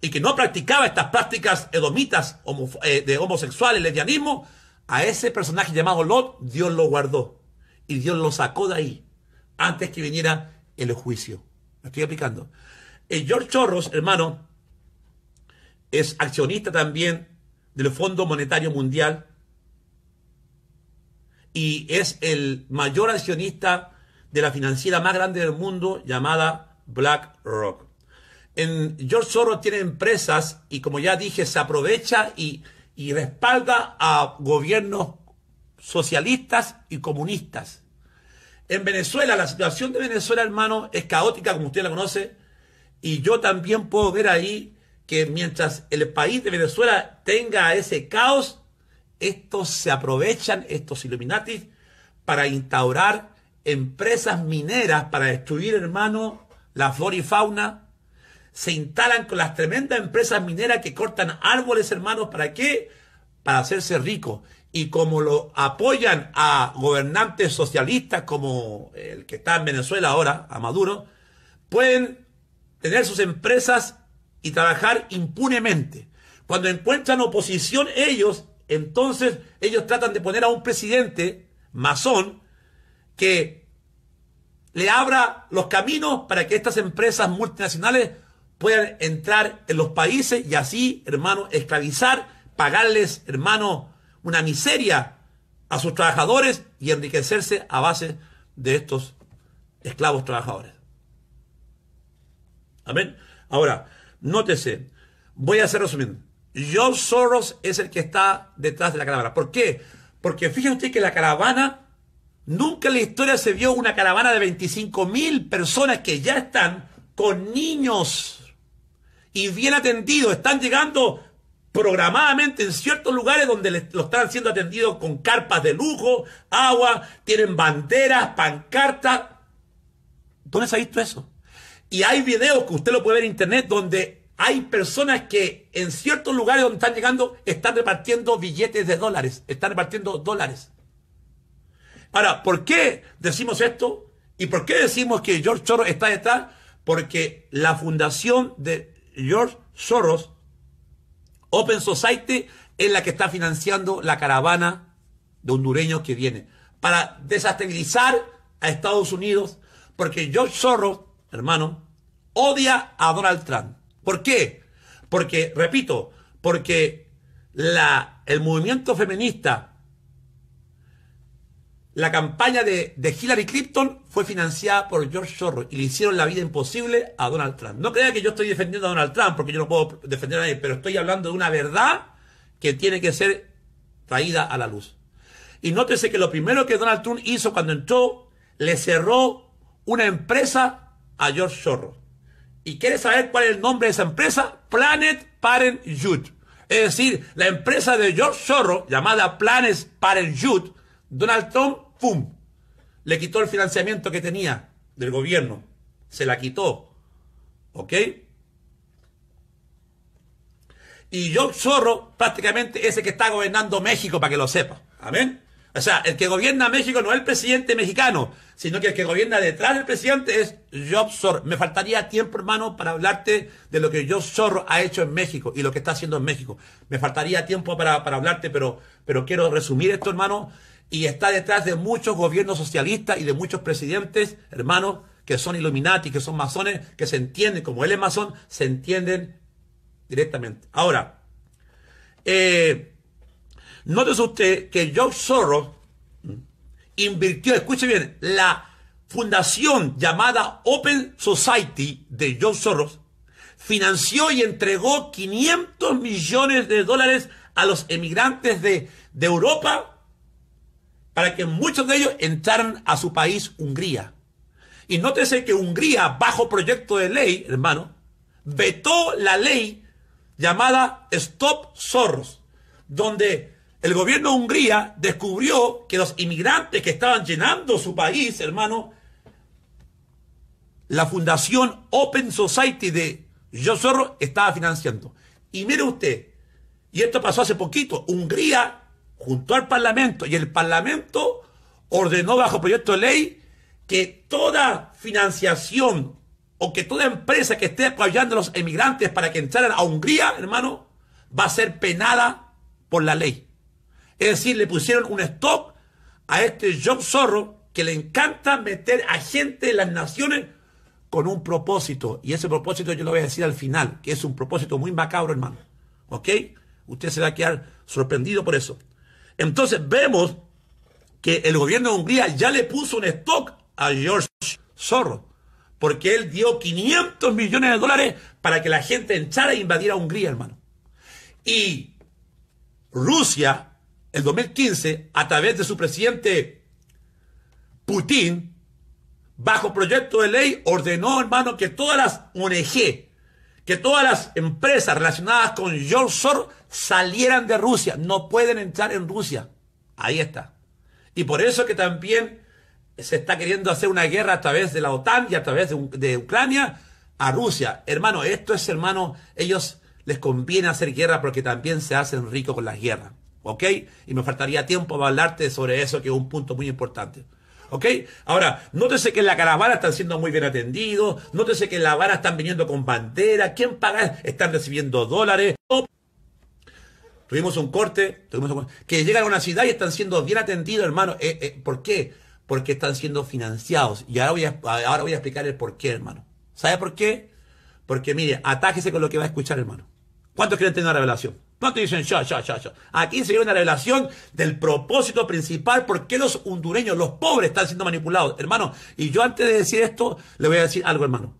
y que no practicaba estas prácticas edomitas de homosexual, eh, de homosexuales, lesbianismo, a ese personaje llamado Lot, Dios lo guardó. Y Dios lo sacó de ahí, antes que viniera el juicio. ¿Me estoy explicando? Eh, George Soros, hermano, es accionista también del Fondo Monetario Mundial y es el mayor accionista de la financiera más grande del mundo llamada BlackRock. En George Soros tiene empresas y como ya dije, se aprovecha y respalda a gobiernos socialistas y comunistas. En Venezuela, la situación de Venezuela, hermano, es caótica, como usted la conoce y yo también puedo ver ahí que mientras el país de Venezuela tenga ese caos, estos se aprovechan, estos Illuminati, para instaurar empresas mineras para destruir, hermano, la flora y fauna. Se instalan con las tremendas empresas mineras que cortan árboles, hermanos, ¿para qué? Para hacerse ricos. Y como lo apoyan a gobernantes socialistas como el que está en Venezuela ahora, a Maduro, pueden tener sus empresas y trabajar impunemente. Cuando encuentran oposición ellos, entonces ellos tratan de poner a un presidente masón que le abra los caminos para que estas empresas multinacionales puedan entrar en los países y así, hermano, esclavizar, pagarles, hermano, una miseria a sus trabajadores y enriquecerse a base de estos esclavos trabajadores. Amén. Ahora, nótese, voy a hacer resumiendo. yo Soros es el que está detrás de la caravana. ¿Por qué? Porque fíjense que la caravana, nunca en la historia se vio una caravana de 25 mil personas que ya están con niños y bien atendidos. Están llegando programadamente en ciertos lugares donde lo están siendo atendidos con carpas de lujo, agua, tienen banderas, pancartas. ¿Dónde se ha visto eso? Y hay videos que usted lo puede ver en internet donde hay personas que en ciertos lugares donde están llegando están repartiendo billetes de dólares, están repartiendo dólares. Ahora, ¿por qué decimos esto? ¿Y por qué decimos que George Soros está detrás? Porque la fundación de George Soros, Open Society, es la que está financiando la caravana de hondureños que viene para desestabilizar a Estados Unidos, porque George Soros hermano, odia a Donald Trump. ¿Por qué? Porque, repito, porque la, el movimiento feminista, la campaña de, Hillary Clinton fue financiada por George Soros y le hicieron la vida imposible a Donald Trump. No crea que yo estoy defendiendo a Donald Trump, porque yo no puedo defender a nadie, pero estoy hablando de una verdad que tiene que ser traída a la luz. Y nótese que lo primero que Donald Trump hizo cuando entró, le cerró una empresa a George Soros. ¿Y quiere saber cuál es el nombre de esa empresa? Planet Parent Youth. Es decir, la empresa de George Soros, llamada Planet Parent Youth, Donald Trump, ¡pum! Le quitó el financiamiento que tenía del gobierno. Se la quitó. ¿Ok? Y George Soros prácticamente ese que está gobernando México, para que lo sepa. Amén. O sea, el que gobierna México no es el presidente mexicano, sino que el que gobierna detrás del presidente es Job Me faltaría tiempo, hermano, para hablarte de lo que Job Sor ha hecho en México y lo que está haciendo en México. Me faltaría tiempo para, hablarte, pero, pero quiero resumir esto, hermano. Y está detrás de muchos gobiernos socialistas y de muchos presidentes, hermano, que son Illuminati, que son masones, que se entienden, como él es masón, se entienden directamente. Ahora, eh, Nótese usted que George Soros mm, invirtió, escuche bien, la fundación llamada Open Society de George Soros financió y entregó 500 millones de dólares a los emigrantes de, Europa para que muchos de ellos entraran a su país, Hungría. Y nótese que Hungría, bajo proyecto de ley, hermano, vetó la ley llamada Stop Soros, donde el gobierno de Hungría descubrió que los inmigrantes que estaban llenando su país, hermano, la fundación Open Society de Josorro estaba financiando. Y mire usted, y esto pasó hace poquito, Hungría junto al Parlamento y el Parlamento ordenó bajo proyecto de ley que toda financiación o que toda empresa que esté apoyando a los inmigrantes para que entraran a Hungría, hermano, va a ser penada por la ley. Es decir, le pusieron un stock a este George Zorro que le encanta meter a gente de las naciones con un propósito. Y ese propósito yo lo voy a decir al final, que es un propósito muy macabro, hermano. ¿Ok? Usted se va a quedar sorprendido por eso. Entonces vemos que el gobierno de Hungría ya le puso un stock a George Zorro, porque él dio 500 millones de dólares para que la gente entrara e invadiera Hungría, hermano. Y Rusia el 2015, a través de su presidente Putin, bajo proyecto de ley, ordenó, hermano, que todas las ONG, que todas las empresas relacionadas con George salieran de Rusia. No pueden entrar en Rusia. Ahí está. Y por eso que también se está queriendo hacer una guerra a través de la OTAN y a través de, de Ucrania a Rusia. Hermano, esto es, hermano, ellos les conviene hacer guerra porque también se hacen ricos con las guerras. ¿ok? Y me faltaría tiempo para hablarte sobre eso, que es un punto muy importante. ¿Ok? Ahora, nótese que en la caravana están siendo muy bien atendidos, nótese que en La vara están viniendo con bandera, ¿quién paga? Están recibiendo dólares. Tuvimos un corte, que llegan a una ciudad y están siendo bien atendidos, hermano. Eh, eh, ¿Por qué? Porque están siendo financiados. Y ahora voy, a, ahora voy a explicar el por qué, hermano. ¿Sabe por qué? Porque mire, atájese con lo que va a escuchar, hermano. ¿Cuántos quieren tener una revelación? No te dicen ya, ya, ya, ya. Aquí se dio una revelación del propósito principal, por qué los hondureños, los pobres, están siendo manipulados. Hermano, y yo antes de decir esto, le voy a decir algo, hermano.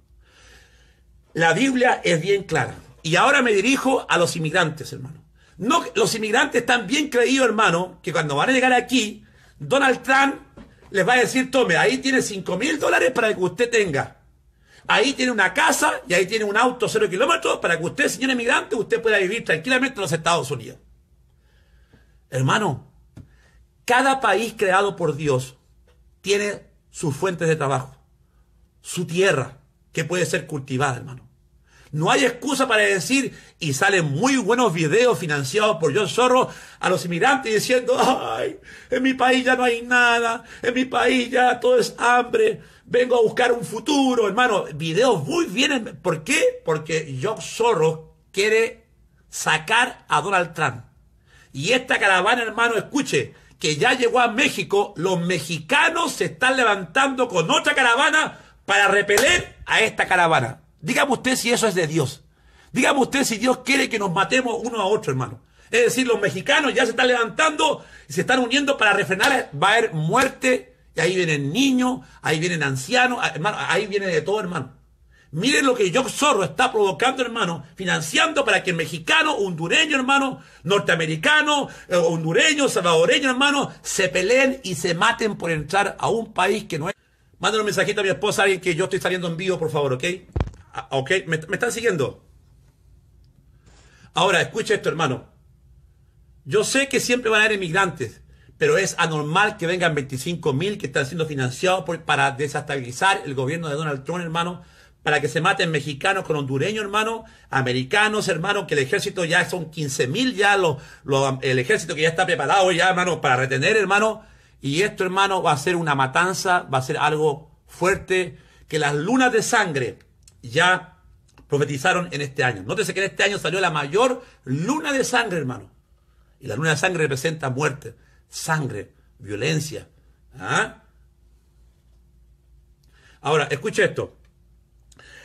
La Biblia es bien clara. Y ahora me dirijo a los inmigrantes, hermano. No, los inmigrantes están bien creídos, hermano, que cuando van a llegar aquí, Donald Trump les va a decir, tome, ahí tiene 5 mil dólares para que usted tenga. Ahí tiene una casa y ahí tiene un auto cero kilómetros para que usted, señor emigrante, usted pueda vivir tranquilamente en los Estados Unidos. Hermano, cada país creado por Dios tiene sus fuentes de trabajo, su tierra, que puede ser cultivada, hermano. No hay excusa para decir, y salen muy buenos videos financiados por John Zorro a los inmigrantes diciendo, ay, en mi país ya no hay nada, en mi país ya todo es hambre vengo a buscar un futuro, hermano. Videos muy bien. ¿Por qué? Porque George zorro quiere sacar a Donald Trump. Y esta caravana, hermano, escuche, que ya llegó a México, los mexicanos se están levantando con otra caravana para repeler a esta caravana. Dígame usted si eso es de Dios. Dígame usted si Dios quiere que nos matemos uno a otro, hermano. Es decir, los mexicanos ya se están levantando y se están uniendo para refrenar. Va a haber muerte ahí vienen niños, ahí vienen ancianos, hermano, ahí viene de todo, hermano. Miren lo que yo Zorro está provocando, hermano, financiando para que el mexicano, hondureño, hermano, norteamericano, eh, hondureño, salvadoreño, hermano, se peleen y se maten por entrar a un país que no es. Mándale un mensajito a mi esposa, alguien que yo estoy saliendo en vivo, por favor, ¿ok? Ah, ¿Ok? ¿Me, están siguiendo? Ahora, escucha esto, hermano. Yo sé que siempre van a haber inmigrantes, pero es anormal que vengan 25 mil que están siendo financiados para desestabilizar el gobierno de Donald Trump, hermano, para que se maten mexicanos con hondureños, hermano, americanos, hermano, que el ejército ya son 15 mil, ya el ejército que ya está preparado, ya, hermano, para retener, hermano. Y esto, hermano, va a ser una matanza, va a ser algo fuerte, que las lunas de sangre ya profetizaron en este año. Nótese que en este año salió la mayor luna de sangre, hermano. Y la luna de sangre representa muerte sangre, violencia. ¿Ah? Ahora, escucha esto.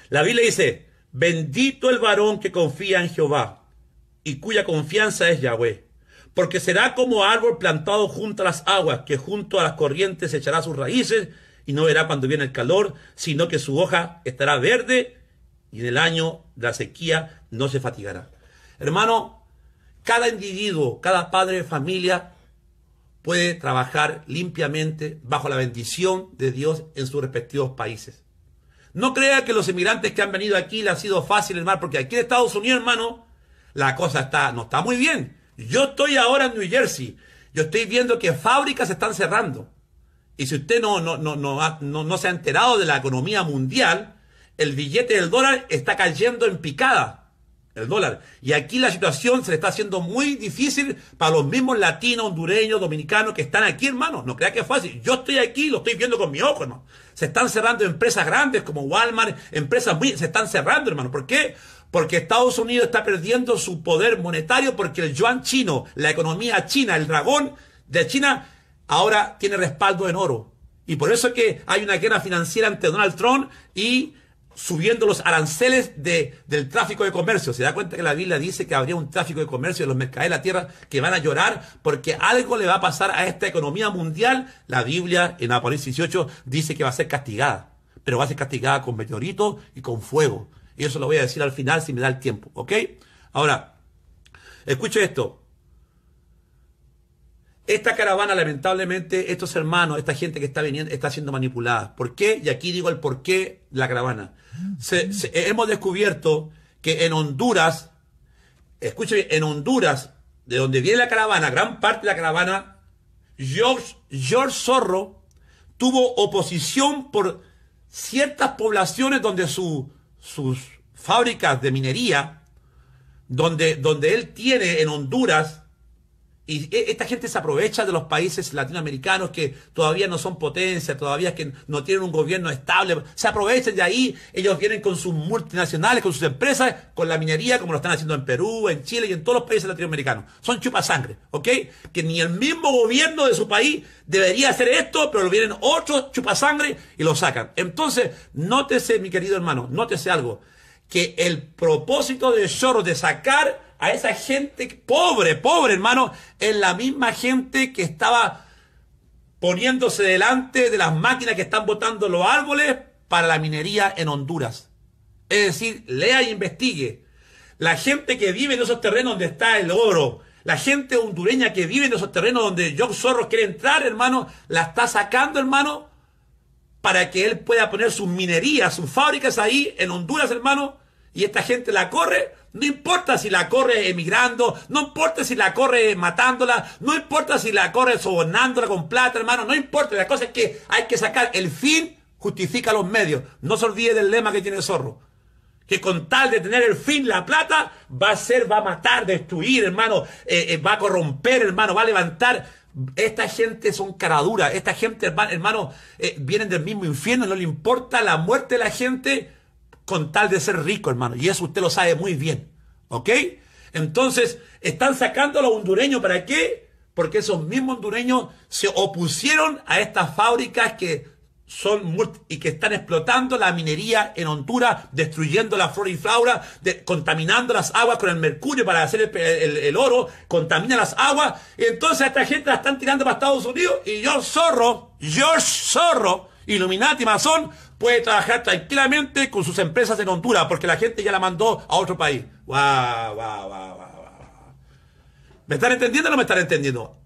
La Biblia dice, bendito el varón que confía en Jehová y cuya confianza es Yahweh, porque será como árbol plantado junto a las aguas, que junto a las corrientes echará sus raíces y no verá cuando viene el calor, sino que su hoja estará verde y en el año de la sequía no se fatigará. Hermano, cada individuo, cada padre de familia puede trabajar limpiamente bajo la bendición de Dios en sus respectivos países. No crea que los emigrantes que han venido aquí le ha sido fácil el mar, porque aquí en Estados Unidos, hermano, la cosa está, no está muy bien. Yo estoy ahora en New Jersey. Yo estoy viendo que fábricas se están cerrando. Y si usted no, no se ha enterado de la economía mundial, el billete del dólar está cayendo en picada el dólar. Y aquí la situación se le está haciendo muy difícil para los mismos latinos, hondureños, dominicanos que están aquí, hermano. No crea que es fácil. Yo estoy aquí, lo estoy viendo con mi ojo, hermano. Se están cerrando empresas grandes como Walmart, empresas muy... Se están cerrando, hermano. ¿Por qué? Porque Estados Unidos está perdiendo su poder monetario porque el yuan chino, la economía china, el dragón de China, ahora tiene respaldo en oro. Y por eso es que hay una guerra financiera ante Donald Trump y subiendo los aranceles de, del tráfico de comercio. Se da cuenta que la Biblia dice que habría un tráfico de comercio de los mercaderes de la tierra que van a llorar porque algo le va a pasar a esta economía mundial. La Biblia en Apocalipsis 18 dice que va a ser castigada, pero va a ser castigada con meteoritos y con fuego. Y eso lo voy a decir al final si me da el tiempo, ¿ok? Ahora, escucho esto. Esta caravana, lamentablemente, estos hermanos, esta gente que está viniendo, está siendo manipulada. ¿Por qué? Y aquí digo el por qué la caravana hemos descubierto que en Honduras, escuchen, en Honduras, de donde viene la caravana, gran parte de la caravana, George, George Zorro tuvo oposición por ciertas poblaciones donde sus fábricas de minería, donde, donde él tiene en Honduras y e, esta gente se aprovecha de los países latinoamericanos que todavía no son potencias, todavía que no tienen un gobierno estable. Se aprovechan de ahí, ellos vienen con sus multinacionales, con sus empresas, con la minería, como lo están haciendo en Perú, en Chile y en todos los países latinoamericanos. Son chupasangre, ¿ok? Que ni el mismo gobierno de su país debería hacer esto, pero vienen otros chupasangre y lo sacan. Entonces, nótese, mi querido hermano, nótese algo, que el propósito de Soros de sacar a esa gente pobre, pobre hermano, es la misma gente que estaba poniéndose delante de las máquinas que están botando los árboles para la minería en Honduras. Es decir, lea e investigue. La gente que vive en esos terrenos donde está el oro, la gente hondureña que vive en esos terrenos donde John Zorro quiere entrar, hermano, la está sacando, hermano, para que él pueda poner sus minerías, sus fábricas ahí en Honduras, hermano, y esta gente la corre, no importa si la corre emigrando, no importa si la corre matándola, no importa si la corre sobornándola con plata, hermano, no importa. La cosa es que hay que sacar el fin justifica los medios. No se olvide del lema que tiene zorro. Que con tal de tener el fin, la plata, va a ser, va a matar, destruir, hermano, eh, eh, va a corromper, hermano, va a levantar. Esta gente son caraduras. Esta gente, hermano, eh, vienen del mismo infierno. No le importa la muerte de la gente con tal de ser rico, hermano. Y eso usted lo sabe muy bien. ¿Ok? Entonces, están sacando a los hondureños. ¿Para qué? Porque esos mismos hondureños se opusieron a estas fábricas que son y que están explotando la minería en Honduras, destruyendo la flora y flora, contaminando las aguas con el mercurio para hacer el, oro, contamina las aguas. Y entonces a esta gente la están tirando para Estados Unidos y George Zorro, George Zorro, Illuminati, Mason, puede trabajar tranquilamente con sus empresas en Honduras, porque la gente ya la mandó a otro país. ¿Me están entendiendo o no me están entendiendo?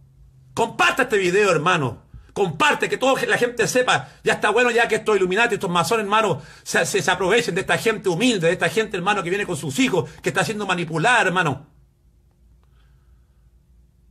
Comparte este video, hermano. Comparte, que toda la gente sepa. Ya está bueno ya que estos iluminatis, estos masones, hermano, se, aprovechen de esta gente humilde, de esta gente, hermano, que viene con sus hijos, que está siendo manipular hermano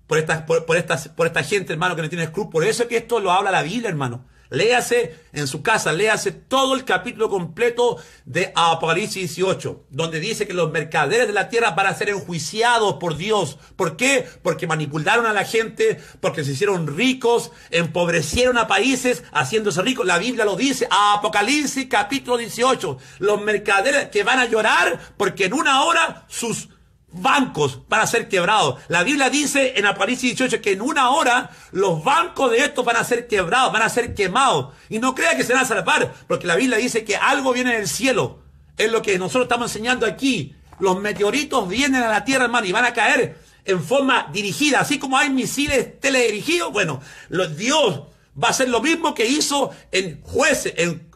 por esta, por, por, por esta gente, hermano, que no tiene escrúpulos. Por eso es que esto lo habla la Biblia, hermano. Léase en su casa, léase todo el capítulo completo de Apocalipsis 18, donde dice que los mercaderes de la tierra van a ser enjuiciados por Dios. ¿Por qué? Porque manipularon a la gente, porque se hicieron ricos, empobrecieron a países haciéndose ricos. La Biblia lo dice, Apocalipsis capítulo 18, los mercaderes que van a llorar porque en una hora sus bancos van a ser quebrados. La Biblia dice en Apocalipsis 18 que en una hora los bancos de estos van a ser quebrados, van a ser quemados. Y no crea que se van a salvar, porque la Biblia dice que algo viene del cielo. Es lo que nosotros estamos enseñando aquí. Los meteoritos vienen a la tierra, hermano, y van a caer en forma dirigida. Así como hay misiles teledirigidos, bueno, los Dios va a hacer lo mismo que hizo en jueces, en,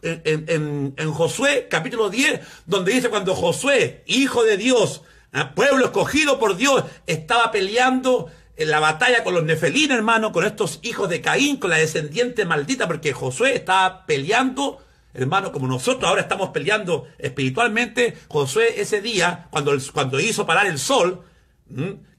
en Josué capítulo 10, donde dice cuando Josué, hijo de Dios, ¿Ah? Pueblo escogido por Dios estaba peleando en la batalla con los nefelín, hermano, con estos hijos de Caín, con la descendiente maldita, porque Josué estaba peleando, hermano, como nosotros ahora estamos peleando espiritualmente. Josué ese día, cuando, cuando hizo parar el sol,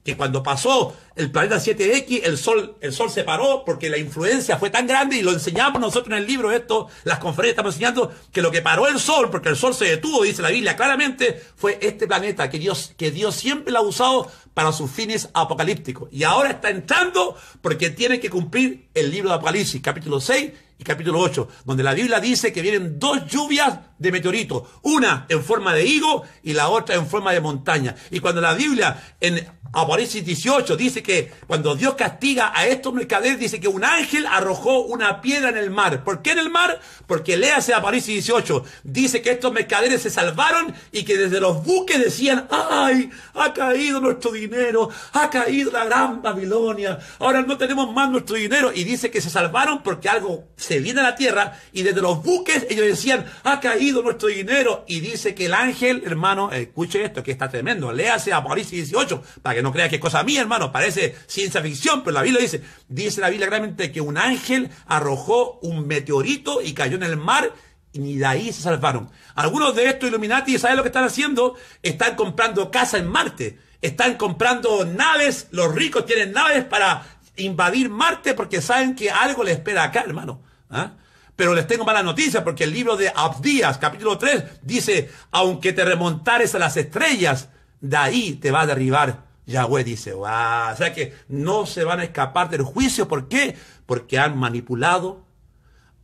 que cuando pasó el planeta 7X, el sol, el sol se paró porque la influencia fue tan grande y lo enseñamos nosotros en el libro esto, las conferencias estamos enseñando que lo que paró el sol, porque el sol se detuvo, dice la Biblia claramente, fue este planeta que Dios, que Dios siempre lo ha usado para sus fines apocalípticos. Y ahora está entrando porque tiene que cumplir el libro de Apocalipsis, capítulo 6 y capítulo 8, donde la Biblia dice que vienen dos lluvias de meteoritos, una en forma de higo y la otra en forma de montaña. Y cuando la Biblia en Apocalipsis 18 dice que cuando Dios castiga a estos mercaderes, dice que un ángel arrojó una piedra en el mar. ¿Por qué en el mar? Porque léase Apocalipsis 18. Dice que estos mercaderes se salvaron y que desde los buques decían, ay, ha caído nuestro dinero, ha caído la gran Babilonia, ahora no tenemos más nuestro dinero. Y dice que se salvaron porque algo se viene a la tierra y desde los buques ellos decían, ha caído nuestro dinero. Y dice que el ángel, hermano, escuche esto que está tremendo, léase Apocalipsis 18 para que no crea que es cosa mía, hermano, parece ciencia ficción, pero la Biblia dice, dice la Biblia claramente que un ángel arrojó un meteorito y cayó en el mar y ni de ahí se salvaron. Algunos de estos Illuminati, ¿saben lo que están haciendo? Están comprando casa en Marte, están comprando naves, los ricos tienen naves para invadir Marte porque saben que algo les espera acá, hermano. ¿Ah? Pero les tengo mala noticia porque el libro de Abdías, capítulo 3, dice, aunque te remontares a las estrellas, de ahí te va a derribar Yahweh dice, ah", o sea que no se van a escapar del juicio. ¿Por qué? Porque han manipulado,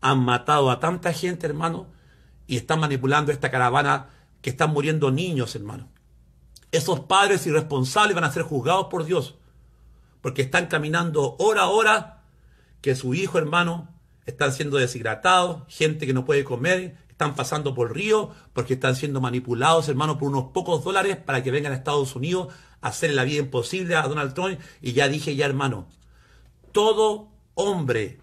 han matado a tanta gente, hermano, y están manipulando esta caravana que están muriendo niños, hermano. Esos padres irresponsables van a ser juzgados por Dios, porque están caminando hora a hora que su hijo, hermano, están siendo deshidratados, gente que no puede comer, están pasando por el río porque están siendo manipulados, hermano, por unos pocos dólares para que vengan a Estados Unidos hacer la vida imposible a Donald Trump. Y ya dije, ya hermano, todo hombre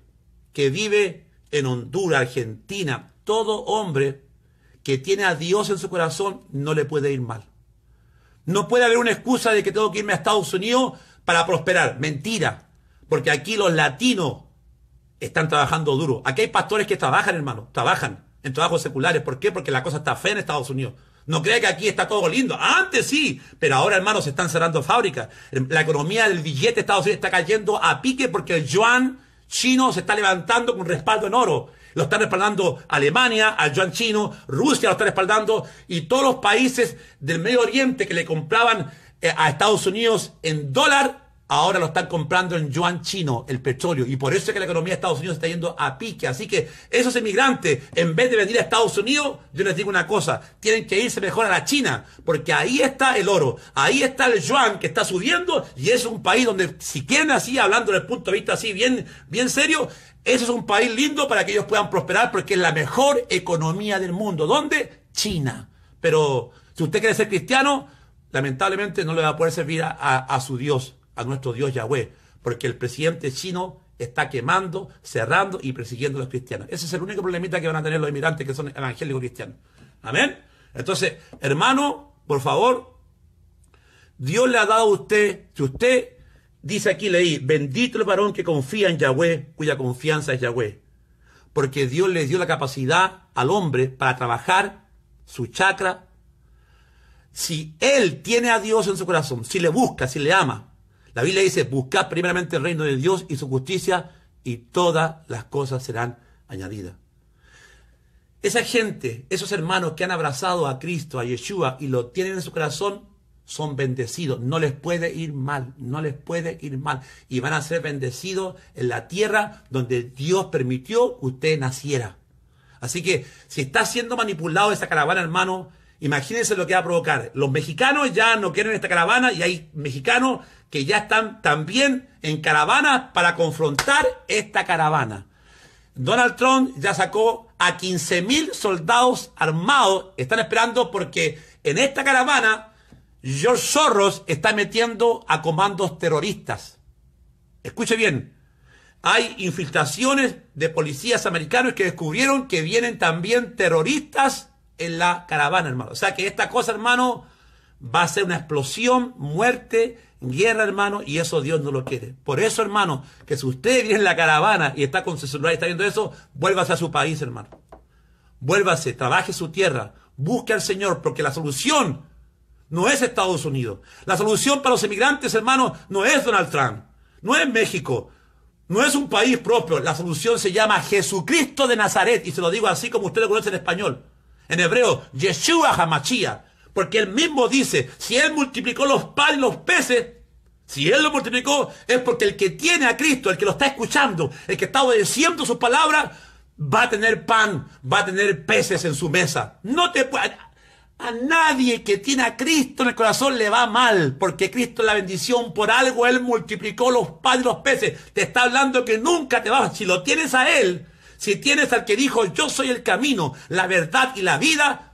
que vive en Honduras, Argentina, todo hombre que tiene a Dios en su corazón, no le puede ir mal. No puede haber una excusa de que tengo que irme a Estados Unidos para prosperar. Mentira. Porque aquí los latinos están trabajando duro. Aquí hay pastores que trabajan, hermano. Trabajan en trabajos seculares. ¿Por qué? Porque la cosa está fea en Estados Unidos. No crea que aquí está todo lindo. Antes sí, pero ahora, hermanos, se están cerrando fábricas. La economía del billete de Estados Unidos está cayendo a pique porque el yuan chino se está levantando con respaldo en oro. Lo están respaldando Alemania, al yuan chino, Rusia lo está respaldando y todos los países del Medio Oriente que le compraban eh, a Estados Unidos en dólar Ahora lo están comprando en yuan chino, el petróleo. Y por eso es que la economía de Estados Unidos está yendo a pique. Así que esos emigrantes, en vez de venir a Estados Unidos, yo les digo una cosa, tienen que irse mejor a la China, porque ahí está el oro, ahí está el yuan que está subiendo y es un país donde, si quieren así, hablando desde el punto de vista así, bien, bien serio, eso es un país lindo para que ellos puedan prosperar, porque es la mejor economía del mundo. ¿Dónde? China. Pero si usted quiere ser cristiano, lamentablemente no le va a poder servir a su Dios a nuestro Dios Yahweh, porque el presidente chino está quemando, cerrando y persiguiendo a los cristianos. Ese es el único problemita que van a tener los inmigrantes que son evangélicos cristianos. Amén. Entonces, hermano, por favor, Dios le ha dado a usted, si usted dice aquí, leí, bendito el varón que confía en Yahweh, cuya confianza es Yahweh, porque Dios le dio la capacidad al hombre para trabajar su chakra. Si él tiene a Dios en su corazón, si le busca, si le ama, la Biblia dice, buscad primeramente el reino de Dios y su justicia y todas las cosas serán añadidas. Esa gente, esos hermanos que han abrazado a Cristo, a Yeshua y lo tienen en su corazón, son bendecidos. No les puede ir mal, no les puede ir mal. Y van a ser bendecidos en la tierra donde Dios permitió que usted naciera. Así que si está siendo manipulado esa caravana, hermano, Imagínense lo que va a provocar. Los mexicanos ya no quieren esta caravana y hay mexicanos que ya están también en caravana para confrontar esta caravana. Donald Trump ya sacó a 15.000 soldados armados. Están esperando porque en esta caravana George Soros está metiendo a comandos terroristas. Escuche bien, hay infiltraciones de policías americanos que descubrieron que vienen también terroristas en la caravana, hermano. O sea que esta cosa, hermano, va a ser una explosión, muerte, guerra, hermano, y eso Dios no lo quiere. Por eso, hermano, que si usted viene en la caravana y está con su celular y está viendo eso, vuélvase a su país, hermano. Vuélvase, trabaje su tierra, busque al Señor, porque la solución no es Estados Unidos. La solución para los emigrantes, hermano, no es Donald Trump, no es México, no es un país propio. La solución se llama Jesucristo de Nazaret, y se lo digo así como usted lo conoce en español. En hebreo, Yeshua Hamachia. Porque él mismo dice, si él multiplicó los panes y los peces, si él lo multiplicó, es porque el que tiene a Cristo, el que lo está escuchando, el que está obedeciendo sus palabras, va a tener pan, va a tener peces en su mesa. No te a, a nadie que tiene a Cristo en el corazón le va mal, porque Cristo es la bendición, por algo Él multiplicó los panes y los peces. Te está hablando que nunca te vas. Si lo tienes a Él, si tienes al que dijo, yo soy el camino, la verdad y la vida,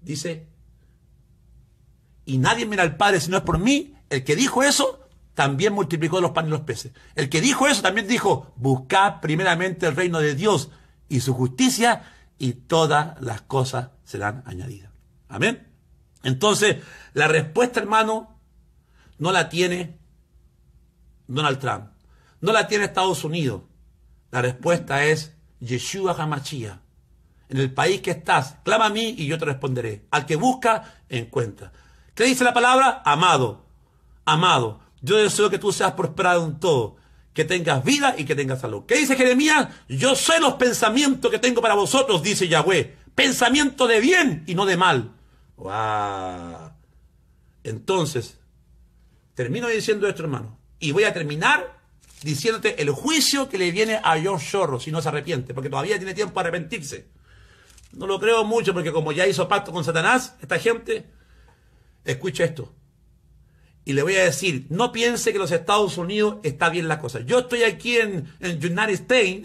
dice, y nadie mira al Padre si no es por mí, el que dijo eso, también multiplicó los panes y los peces. El que dijo eso también dijo, buscad primeramente el reino de Dios y su justicia, y todas las cosas serán añadidas. Amén. Entonces, la respuesta, hermano, no la tiene Donald Trump, no la tiene Estados Unidos, la respuesta es Yeshua Hamachia. En el país que estás, clama a mí y yo te responderé. Al que busca, encuentra. ¿Qué dice la palabra? Amado. Amado. Yo deseo que tú seas prosperado en todo. Que tengas vida y que tengas salud. ¿Qué dice Jeremías? Yo sé los pensamientos que tengo para vosotros, dice Yahweh. Pensamiento de bien y no de mal. ¡Wow! Entonces, termino diciendo esto, hermano. Y voy a terminar diciéndote el juicio que le viene a George Soros si no se arrepiente, porque todavía tiene tiempo para arrepentirse. No lo creo mucho, porque como ya hizo pacto con Satanás, esta gente, escucha esto, y le voy a decir, no piense que los Estados Unidos está bien la cosa. Yo estoy aquí en, United States,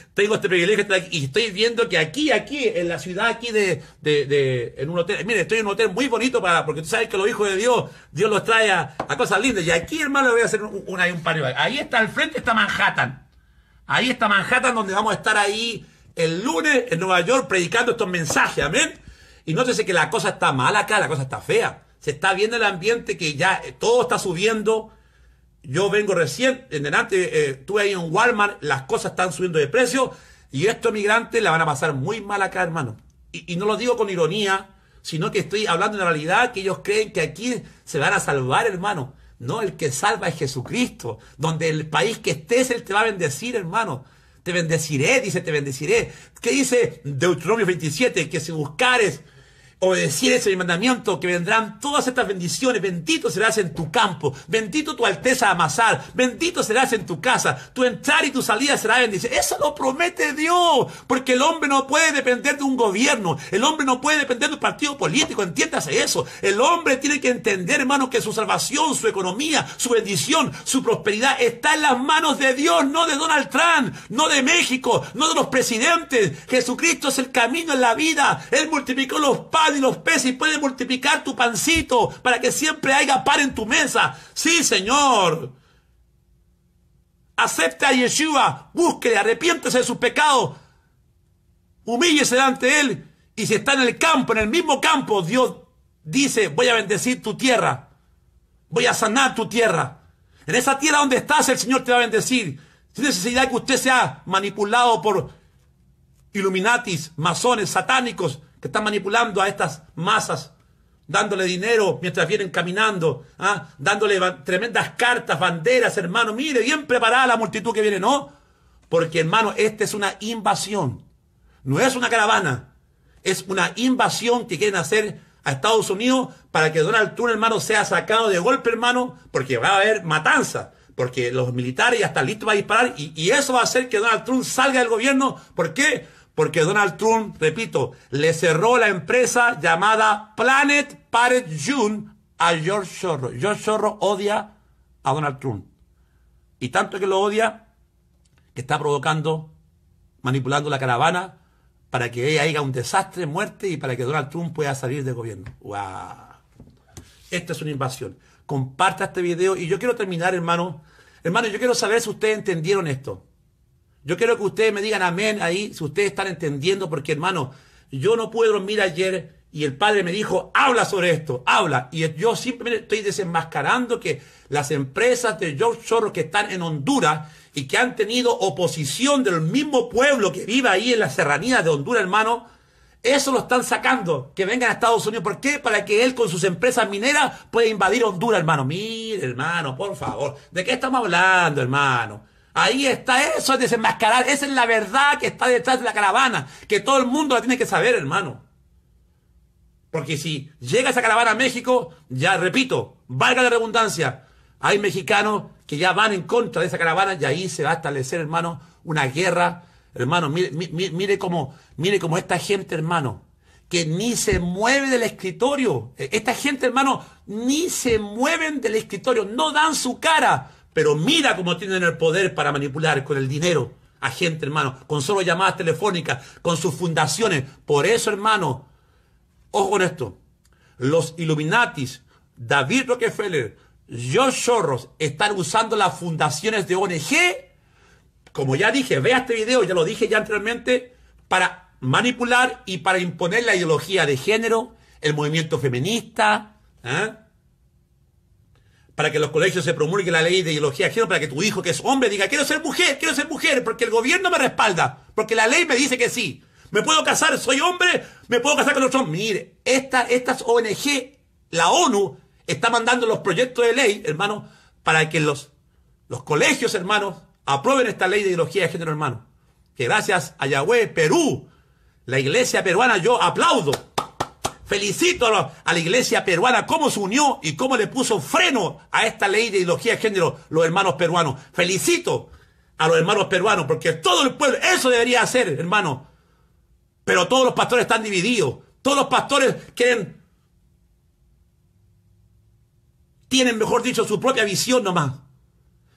tengo este privilegio y estoy viendo que aquí, aquí, en la ciudad aquí de, en un hotel, mire, estoy en un hotel muy bonito para, porque tú sabes que los hijos de Dios, Dios los trae a, cosas lindas. Y aquí, hermano, le voy a hacer un, un, un par de Ahí está, al frente está Manhattan. Ahí está Manhattan, donde vamos a estar ahí el lunes en Nueva York predicando estos mensajes, amén. Y nótese que la cosa está mala acá, la cosa está fea se está viendo el ambiente que ya eh, todo está subiendo. Yo vengo recién, en delante, eh, eh, estuve ahí en Walmart, las cosas están subiendo de precio y estos migrantes la van a pasar muy mal acá, hermano. Y, y no lo digo con ironía, sino que estoy hablando de la realidad que ellos creen que aquí se van a salvar, hermano. No, el que salva es Jesucristo. Donde el país que estés, Él te va a bendecir, hermano. Te bendeciré, dice, te bendeciré. ¿Qué dice Deuteronomio 27? Que si buscares decir ese mandamiento, que vendrán todas estas bendiciones. Bendito serás en tu campo, bendito tu alteza amasar, bendito serás en tu casa, tu entrar y tu salida será bendición. Eso lo promete Dios, porque el hombre no puede depender de un gobierno, el hombre no puede depender de un partido político, entiéndase eso. El hombre tiene que entender, hermano, que su salvación, su economía, su bendición, su prosperidad está en las manos de Dios, no de Donald Trump, no de México, no de los presidentes. Jesucristo es el camino en la vida, Él multiplicó los padres y los peces y puede multiplicar tu pancito para que siempre haya pan en tu mesa. Sí, Señor. Acepte a Yeshua, búsquele, arrepiéntese de sus pecados, humíllese delante Él. Y si está en el campo, en el mismo campo, Dios dice, voy a bendecir tu tierra, voy a sanar tu tierra. En esa tierra donde estás, el Señor te va a bendecir. Sin necesidad que usted sea manipulado por iluminatis, masones, satánicos, que están manipulando a estas masas, dándole dinero mientras vienen caminando, ¿ah? dándole tremendas cartas, banderas, hermano, mire, bien preparada la multitud que viene, ¿no? Porque, hermano, esta es una invasión, no es una caravana, es una invasión que quieren hacer a Estados Unidos para que Donald Trump, hermano, sea sacado de golpe, hermano, porque va a haber matanza porque los militares ya están listos para disparar y, y, eso va a hacer que Donald Trump salga del gobierno. ¿Por qué? Porque Donald Trump, repito, le cerró la empresa llamada Planet Parent June a George Soros. George Soros odia a Donald Trump. Y tanto que lo odia, que está provocando, manipulando la caravana para que ella haya un desastre, muerte y para que Donald Trump pueda salir del gobierno. ¡Wow! Esta es una invasión. Comparta este video y yo quiero terminar, hermano. Hermano, yo quiero saber si ustedes entendieron esto. Yo quiero que ustedes me digan amén ahí, si ustedes están entendiendo, porque hermano, yo no puedo dormir ayer y el padre me dijo, habla sobre esto, habla. Y yo simplemente estoy desenmascarando que las empresas de George Soros que están en Honduras y que han tenido oposición del mismo pueblo que vive ahí en la serranía de Honduras, hermano, eso lo están sacando, que vengan a Estados Unidos. ¿Por qué? Para que él con sus empresas mineras pueda invadir Honduras, hermano. Mire, hermano, por favor. ¿De qué estamos hablando, hermano? Ahí está eso, es desenmascarar. Esa es la verdad que está detrás de la caravana, que todo el mundo la tiene que saber, hermano. Porque si llega esa caravana a México, ya repito, valga la redundancia, hay mexicanos que ya van en contra de esa caravana y ahí se va a establecer, hermano, una guerra. Hermano, mire, mire, mire cómo, mire cómo esta gente, hermano, que ni se mueve del escritorio. E, esta gente, hermano, ni se mueven del escritorio, no dan su cara. Pero mira cómo tienen el poder para manipular con el dinero a gente, hermano, con solo llamadas telefónicas, con sus fundaciones. Por eso, hermano, ojo con esto. Los Illuminatis, David Rockefeller, George Soros están usando las fundaciones de ONG. Como ya dije, vea este video, ya lo dije ya anteriormente, para manipular y para imponer la ideología de género, el movimiento feminista, ¿eh? para que los colegios se promulgue la ley de ideología de género, para que tu hijo que es hombre diga, quiero ser mujer, quiero ser mujer, porque el gobierno me respalda, porque la ley me dice que sí. Me puedo casar, soy hombre, me puedo casar con otros. Mire, esta, estas ONG, la ONU, está mandando los proyectos de ley, hermano, para que los, los colegios, hermanos, aprueben esta ley de ideología de género, hermano. Que gracias a Yahweh, Perú, la iglesia peruana, yo aplaudo Felicito a la, iglesia peruana cómo se unió y cómo le puso freno a esta ley de ideología de género los hermanos peruanos. Felicito a los hermanos peruanos porque todo el pueblo, eso debería hacer, hermano. Pero todos los pastores están divididos. Todos los pastores quieren, tienen, mejor dicho, su propia visión nomás.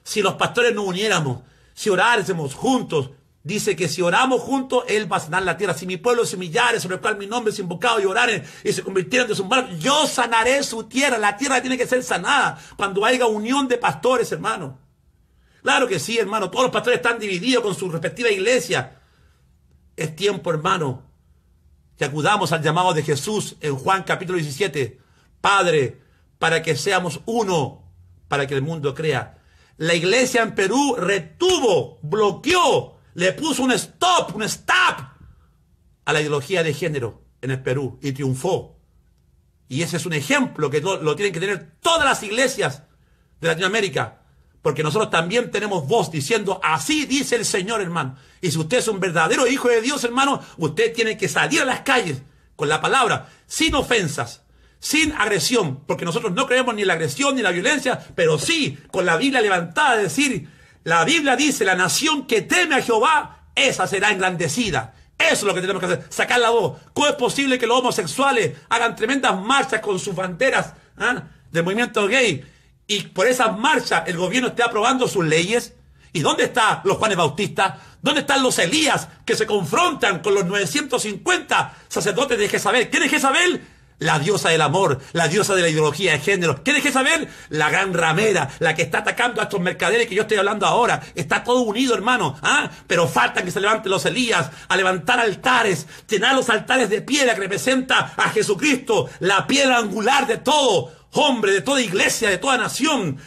Si los pastores nos uniéramos, si orásemos juntos, Dice que si oramos juntos, Él va a sanar la tierra. Si mi pueblo se humillare, sobre el cual mi nombre es invocado y orar y se convirtieran de su mal, yo sanaré su tierra. La tierra tiene que ser sanada cuando haya unión de pastores, hermano. Claro que sí, hermano. Todos los pastores están divididos con su respectiva iglesia. Es tiempo, hermano, que acudamos al llamado de Jesús en Juan capítulo 17. Padre, para que seamos uno, para que el mundo crea. La iglesia en Perú retuvo, bloqueó le puso un stop, un stop a la ideología de género en el Perú y triunfó. Y ese es un ejemplo que lo tienen que tener todas las iglesias de Latinoamérica. Porque nosotros también tenemos voz diciendo, así dice el Señor, hermano. Y si usted es un verdadero hijo de Dios, hermano, usted tiene que salir a las calles con la palabra, sin ofensas, sin agresión. Porque nosotros no creemos ni en la agresión ni en la violencia, pero sí con la Biblia levantada, decir, la Biblia dice, la nación que teme a Jehová, esa será engrandecida. Eso es lo que tenemos que hacer, sacar la voz. ¿Cómo es posible que los homosexuales hagan tremendas marchas con sus banderas ah, del movimiento gay? Y por esas marchas el gobierno esté aprobando sus leyes. ¿Y dónde están los Juanes Bautistas? ¿Dónde están los Elías que se confrontan con los 950 sacerdotes de Jezabel? ¿Quién es Jezabel? La diosa del amor, la diosa de la ideología de género. ¿Qué dejé saber? La gran ramera, la que está atacando a estos mercaderes que yo estoy hablando ahora. Está todo unido, hermano. ¿ah? Pero falta que se levanten los Elías a levantar altares, llenar los altares de piedra que representa a Jesucristo, la piedra angular de todo hombre de toda iglesia, de toda nación,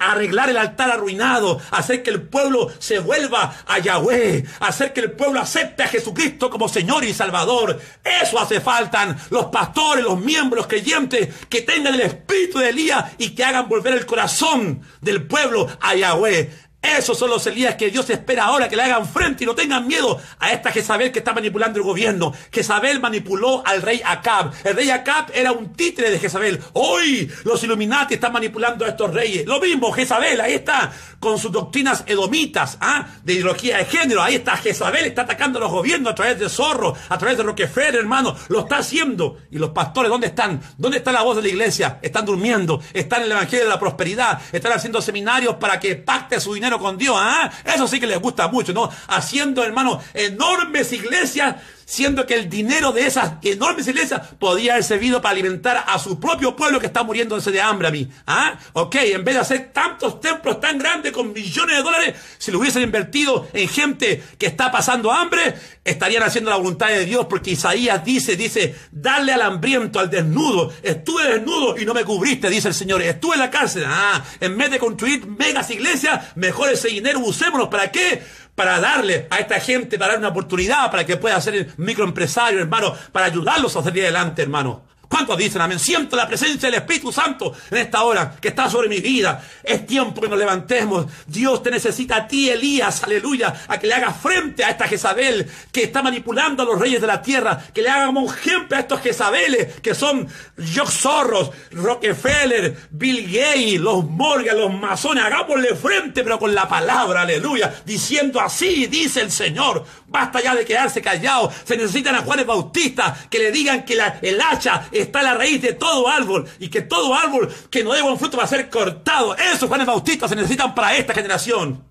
arreglar el altar arruinado, hacer que el pueblo se vuelva a Yahweh, hacer que el pueblo acepte a Jesucristo como Señor y Salvador. Eso hace falta los pastores, los miembros creyentes que tengan el espíritu de Elías y que hagan volver el corazón del pueblo a Yahweh. Esos son los Elías que Dios espera ahora que le hagan frente y no tengan miedo a esta Jezabel que está manipulando el gobierno. Jezabel manipuló al rey Acab. El rey Acab era un títere de Jezabel. Hoy los Illuminati están manipulando a estos reyes. Lo mismo, Jezabel, ahí está, con sus doctrinas edomitas, ¿ah? de ideología de género. Ahí está Jezabel, está atacando a los gobiernos a través de Zorro, a través de Rockefeller, hermano. Lo está haciendo. ¿Y los pastores dónde están? ¿Dónde está la voz de la iglesia? Están durmiendo, están en el Evangelio de la Prosperidad, están haciendo seminarios para que pacte su dinero con Dios. ¿ah? Eso sí que les gusta mucho, ¿no? Haciendo, hermano, enormes iglesias siendo que el dinero de esas enormes iglesias podía haber servido para alimentar a su propio pueblo que está muriéndose de hambre a mí. ¿Ah? Ok, en vez de hacer tantos templos tan grandes con millones de dólares, si lo hubiesen invertido en gente que está pasando hambre, estarían haciendo la voluntad de Dios, porque Isaías dice, dice, darle al hambriento, al desnudo, estuve desnudo y no me cubriste, dice el Señor, estuve en la cárcel. Ah, en vez de construir megas iglesias, mejor ese dinero usémonos. ¿Para qué? para darle a esta gente, para dar una oportunidad, para que pueda ser microempresario, hermano, para ayudarlos a salir adelante, hermano. ¿Cuántos dicen amén? Siento la presencia del Espíritu Santo en esta hora que está sobre mi vida. Es tiempo que nos levantemos. Dios te necesita a ti, Elías, aleluya, a que le hagas frente a esta Jezabel que está manipulando a los reyes de la tierra. Que le hagamos ejemplo a estos Jezabeles que son Jock Zorros, Rockefeller, Bill Gates, los Morgan, los masones. Hagámosle frente, pero con la palabra, aleluya, diciendo así, dice el Señor. Basta ya de quedarse callado. Se necesitan a Juanes Bautista que le digan que el hacha está la raíz de todo árbol y que todo árbol que no dé buen fruto va a ser cortado. Esos Juanes Bautista, se necesitan para esta generación.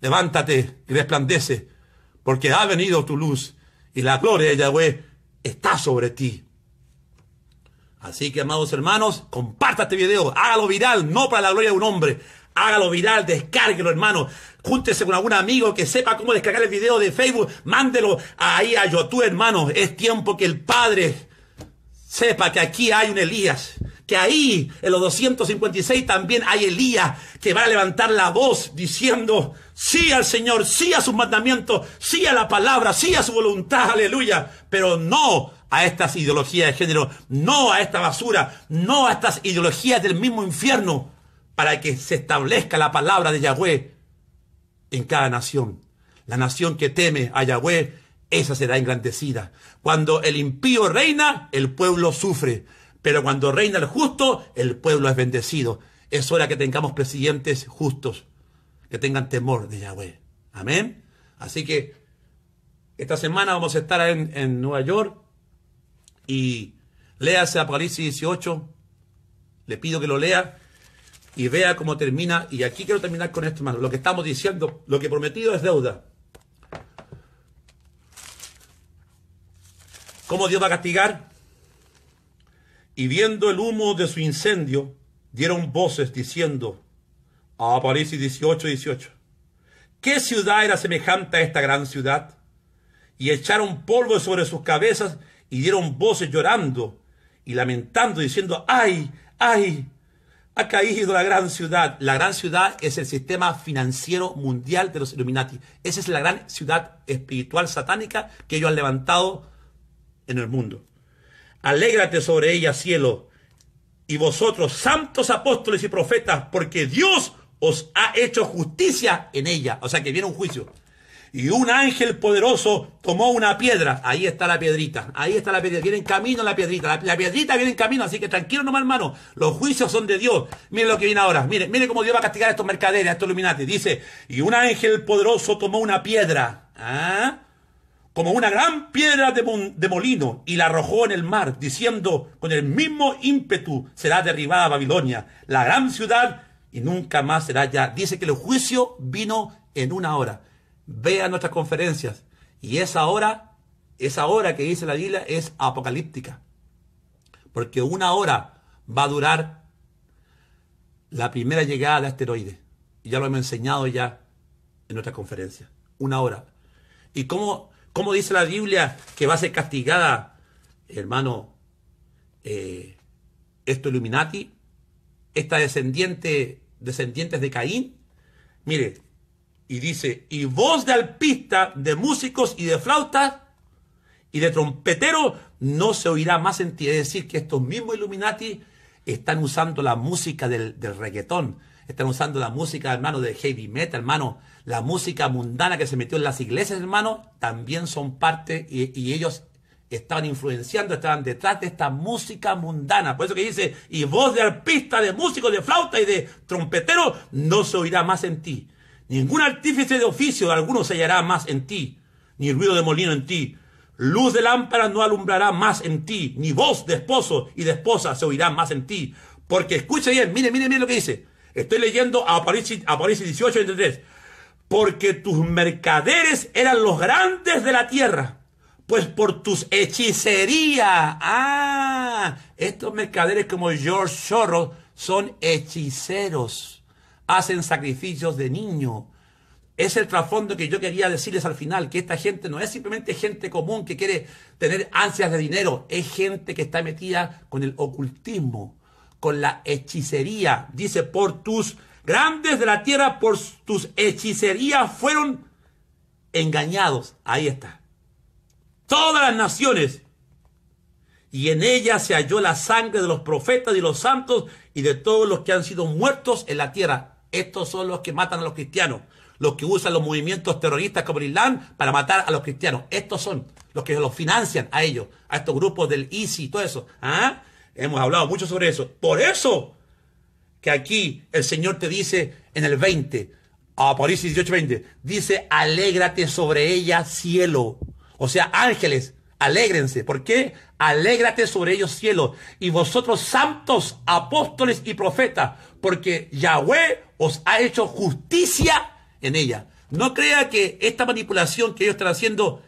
Levántate y resplandece, porque ha venido tu luz y la gloria de Yahweh está sobre ti. Así que, amados hermanos, comparta este video, hágalo viral, no para la gloria de un hombre, hágalo viral, descárguelo, hermano. Júntese con algún amigo que sepa cómo descargar el video de Facebook, mándelo ahí a YouTube, hermano. Es tiempo que el Padre Sepa que aquí hay un Elías, que ahí en los 256 también hay Elías que va a levantar la voz diciendo sí al Señor, sí a sus mandamientos, sí a la palabra, sí a su voluntad, aleluya, pero no a estas ideologías de género, no a esta basura, no a estas ideologías del mismo infierno, para que se establezca la palabra de Yahweh en cada nación. La nación que teme a Yahweh esa será engrandecida. Cuando el impío reina, el pueblo sufre. Pero cuando reina el justo, el pueblo es bendecido. Es hora que tengamos presidentes justos, que tengan temor de Yahweh. Amén. Así que esta semana vamos a estar en, Nueva York y léase Apocalipsis 18. Le pido que lo lea y vea cómo termina. Y aquí quiero terminar con esto, hermano. Lo que estamos diciendo, lo que prometido es deuda. ¿Cómo Dios va a castigar? Y viendo el humo de su incendio, dieron voces diciendo, a Apocalipsis 18, 18, ¿qué ciudad era semejante a esta gran ciudad? Y echaron polvo sobre sus cabezas y dieron voces llorando y lamentando, diciendo, ay, ay, ha caído la gran ciudad. La gran ciudad es el sistema financiero mundial de los Illuminati. Esa es la gran ciudad espiritual satánica que ellos han levantado en el mundo. Alégrate sobre ella, cielo, y vosotros, santos apóstoles y profetas, porque Dios os ha hecho justicia en ella. O sea que viene un juicio. Y un ángel poderoso tomó una piedra. Ahí está la piedrita. Ahí está la piedrita. Viene en camino la piedrita. La, piedrita viene en camino. Así que tranquilo nomás, hermano. Los juicios son de Dios. Miren lo que viene ahora. Miren, cómo Dios va a castigar a estos mercaderes, a estos luminantes. Dice, y un ángel poderoso tomó una piedra. ¿Ah? como una gran piedra de, molino y la arrojó en el mar, diciendo, con el mismo ímpetu será derribada Babilonia, la gran ciudad, y nunca más será ya. Dice que el juicio vino en una hora. Vean nuestras conferencias. Y esa hora, esa hora que dice la Biblia es apocalíptica. Porque una hora va a durar la primera llegada del asteroide. ya lo hemos enseñado ya en nuestra conferencia. Una hora. Y cómo ¿Cómo dice la Biblia que va a ser castigada, hermano, estos eh, esto Illuminati, esta descendiente, descendientes de Caín? Mire, y dice, y voz de alpista, de músicos y de flautas y de trompeteros no se oirá más en ti. decir, que estos mismos Illuminati están usando la música del, del reggaetón, están usando la música, hermano, de heavy metal, hermano. La música mundana que se metió en las iglesias, hermano, también son parte y, ellos estaban influenciando, estaban detrás de esta música mundana. Por eso que dice, y voz de arpista, de músico, de flauta y de trompetero no se oirá más en ti. Ningún artífice de oficio de alguno se hallará más en ti, ni ruido de molino en ti. Luz de lámpara no alumbrará más en ti, ni voz de esposo y de esposa se oirá más en ti. Porque escuche bien, mire, mire, mire lo que dice. Estoy leyendo a Apocalipsis, Porque tus mercaderes eran los grandes de la tierra. Pues por tus hechicerías. Ah, estos mercaderes como George Soros son hechiceros. Hacen sacrificios de niño. Es el trasfondo que yo quería decirles al final, que esta gente no es simplemente gente común que quiere tener ansias de dinero, es gente que está metida con el ocultismo, con la hechicería. Dice, por tus grandes de la tierra, por tus hechicerías fueron engañados. Ahí está. Todas las naciones. Y en ella se halló la sangre de los profetas y los santos y de todos los que han sido muertos en la tierra. Estos son los que matan a los cristianos. Los que usan los movimientos terroristas como el Islam para matar a los cristianos. Estos son los que los financian a ellos, a estos grupos del ISIS y todo eso. ¿Ah? Hemos hablado mucho sobre eso. Por eso que aquí el Señor te dice en el 20, Apocalipsis 18, 20, dice, alégrate sobre ella cielo. O sea, ángeles, alégrense. ¿Por qué? Alégrate sobre ellos cielo. Y vosotros santos, apóstoles y profetas, porque Yahweh os ha hecho justicia en ella. No crea que esta manipulación que ellos están haciendo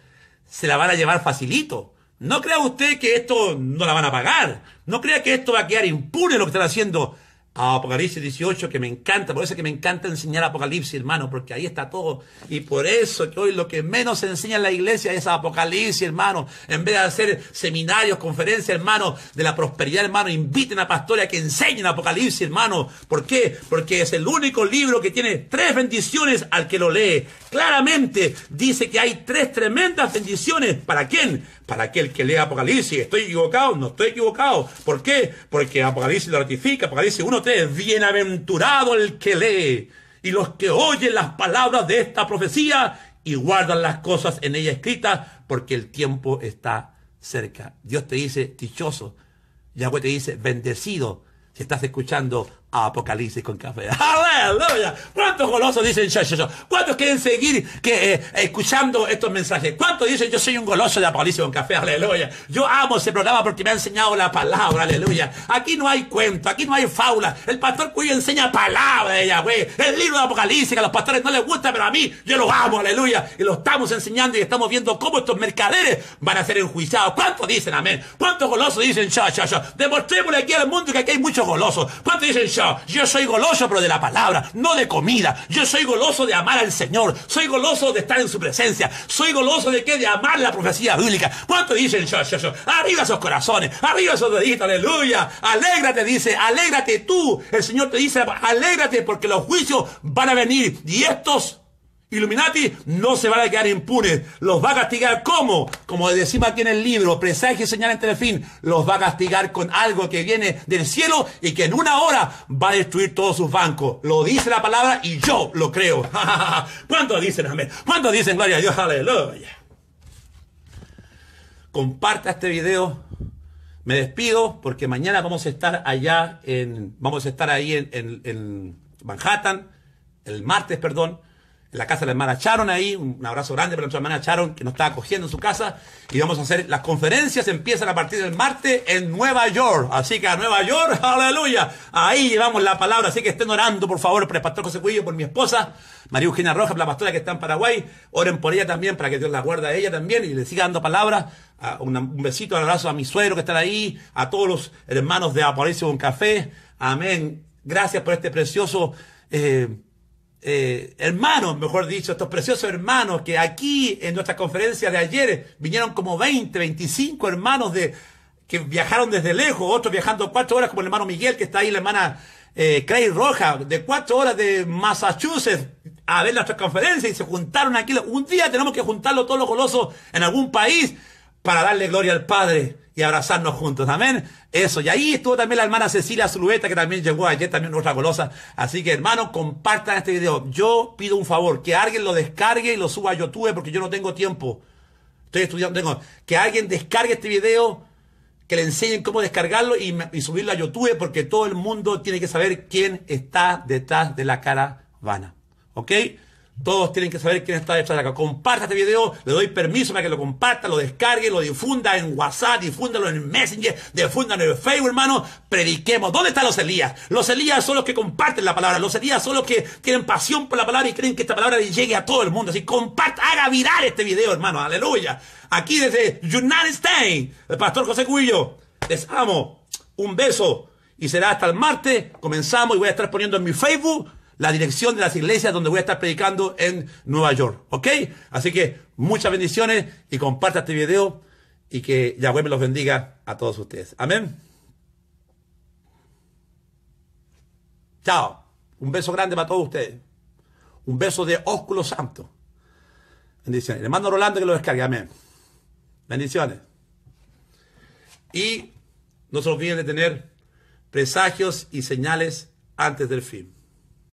se la van a llevar facilito. No crea usted que esto no la van a pagar. No crea que esto va a quedar impune lo que están haciendo Apocalipsis 18, que me encanta, por eso que me encanta enseñar Apocalipsis, hermano, porque ahí está todo. Y por eso que hoy lo que menos se enseña en la iglesia es Apocalipsis, hermano. En vez de hacer seminarios, conferencias, hermano, de la prosperidad, hermano, inviten a pastores a que enseñen Apocalipsis, hermano. ¿Por qué? Porque es el único libro que tiene tres bendiciones al que lo lee. Claramente dice que hay tres tremendas bendiciones. ¿Para quién? Para aquel que lee Apocalipsis. ¿Estoy equivocado? No estoy equivocado. ¿Por qué? Porque Apocalipsis lo ratifica. Apocalipsis 1 bienaventurado el que lee y los que oyen las palabras de esta profecía y guardan las cosas en ella escritas, porque el tiempo está cerca. Dios te dice, dichoso. Yahweh te dice, bendecido. Si estás escuchando Apocalipsis con café. Aleluya. ¿Cuántos golosos dicen yo, ¿Cuántos quieren seguir que, eh, escuchando estos mensajes? ¿Cuántos dicen yo soy un goloso de Apocalipsis con café? Aleluya. Yo amo ese programa porque me ha enseñado la palabra. Aleluya. Aquí no hay cuento, aquí no hay faula. El pastor Cuyo enseña palabra de Yahweh. El libro de Apocalipsis que a los pastores no les gusta, pero a mí yo lo amo. Aleluya. Y lo estamos enseñando y estamos viendo cómo estos mercaderes van a ser enjuiciados. ¿Cuántos dicen amén? ¿Cuántos golosos dicen yo, Demostrémosle aquí al mundo que aquí hay muchos golosos. ¿Cuántos dicen yo soy goloso, pero de la palabra, no de comida. Yo soy goloso de amar al Señor. Soy goloso de estar en su presencia. Soy goloso de que De amar la profecía bíblica. ¿Cuánto dicen Arriba esos corazones, arriba esos deditos, aleluya. Alégrate, dice, alégrate tú. El Señor te dice, alégrate porque los juicios van a venir y estos Illuminati no se van a quedar impunes. Los va a castigar. como Como decimos aquí en el libro, presagio y señal entre el fin. Los va a castigar con algo que viene del cielo y que en una hora va a destruir todos sus bancos. Lo dice la palabra y yo lo creo. ¿Cuánto dicen amén? ¿Cuánto dicen gloria a Dios? Aleluya. Comparta este video. Me despido porque mañana vamos a estar allá en, vamos a estar ahí en, en Manhattan, el martes, perdón la casa de la hermana Charon ahí, un abrazo grande para nuestra hermana Charon, que nos está acogiendo en su casa y vamos a hacer las conferencias, empiezan a partir del martes en Nueva York, así que a Nueva York, aleluya, ahí llevamos la palabra, así que estén orando por favor por el pastor José Cuillo, por mi esposa, María Eugenia Rojas, la pastora que está en Paraguay, oren por ella también para que Dios la guarde a ella también y le siga dando palabras, un besito, un abrazo a mi suegro que está ahí, a todos los hermanos de Aparicio un Café, amén, gracias por este precioso... Eh, eh, hermanos, mejor dicho, estos preciosos hermanos que aquí en nuestra conferencia de ayer vinieron como 20, 25 hermanos de, que viajaron desde lejos, otros viajando cuatro horas como el hermano Miguel que está ahí, la hermana eh, Craig Roja, de cuatro horas de Massachusetts a ver nuestra conferencia y se juntaron aquí. Un día tenemos que juntarlo todos los golosos en algún país para darle gloria al Padre y abrazarnos juntos. Amén. Eso. Y ahí estuvo también la hermana Cecilia Zulueta, que también llegó ayer, también otra golosa. Así que, hermano, compartan este video. Yo pido un favor, que alguien lo descargue y lo suba a YouTube, porque yo no tengo tiempo. Estoy estudiando, tengo. Que alguien descargue este video, que le enseñen cómo descargarlo y, y subirlo a YouTube, porque todo el mundo tiene que saber quién está detrás de la caravana. ¿Ok? Todos tienen que saber quién está detrás de acá. Comparta este video, le doy permiso para que lo comparta, lo descargue, lo difunda en WhatsApp, difúndalo en Messenger, difúndalo en Facebook, hermano. Prediquemos. ¿Dónde están los Elías? Los Elías son los que comparten la palabra. Los Elías son los que tienen pasión por la palabra y creen que esta palabra llegue a todo el mundo. Así comparta, haga viral este video, hermano. Aleluya. Aquí desde United States, el pastor José Cuillo. Les amo. Un beso. Y será hasta el martes. Comenzamos y voy a estar poniendo en mi Facebook la dirección de las iglesias donde voy a estar predicando en Nueva York. ¿Ok? Así que muchas bendiciones y comparta este video y que Yahweh me los bendiga a todos ustedes. Amén. Chao. Un beso grande para todos ustedes. Un beso de ósculo santo. Bendiciones. Le mando a Rolando que lo descargue. Amén. Bendiciones. Y no se olviden de tener presagios y señales antes del fin.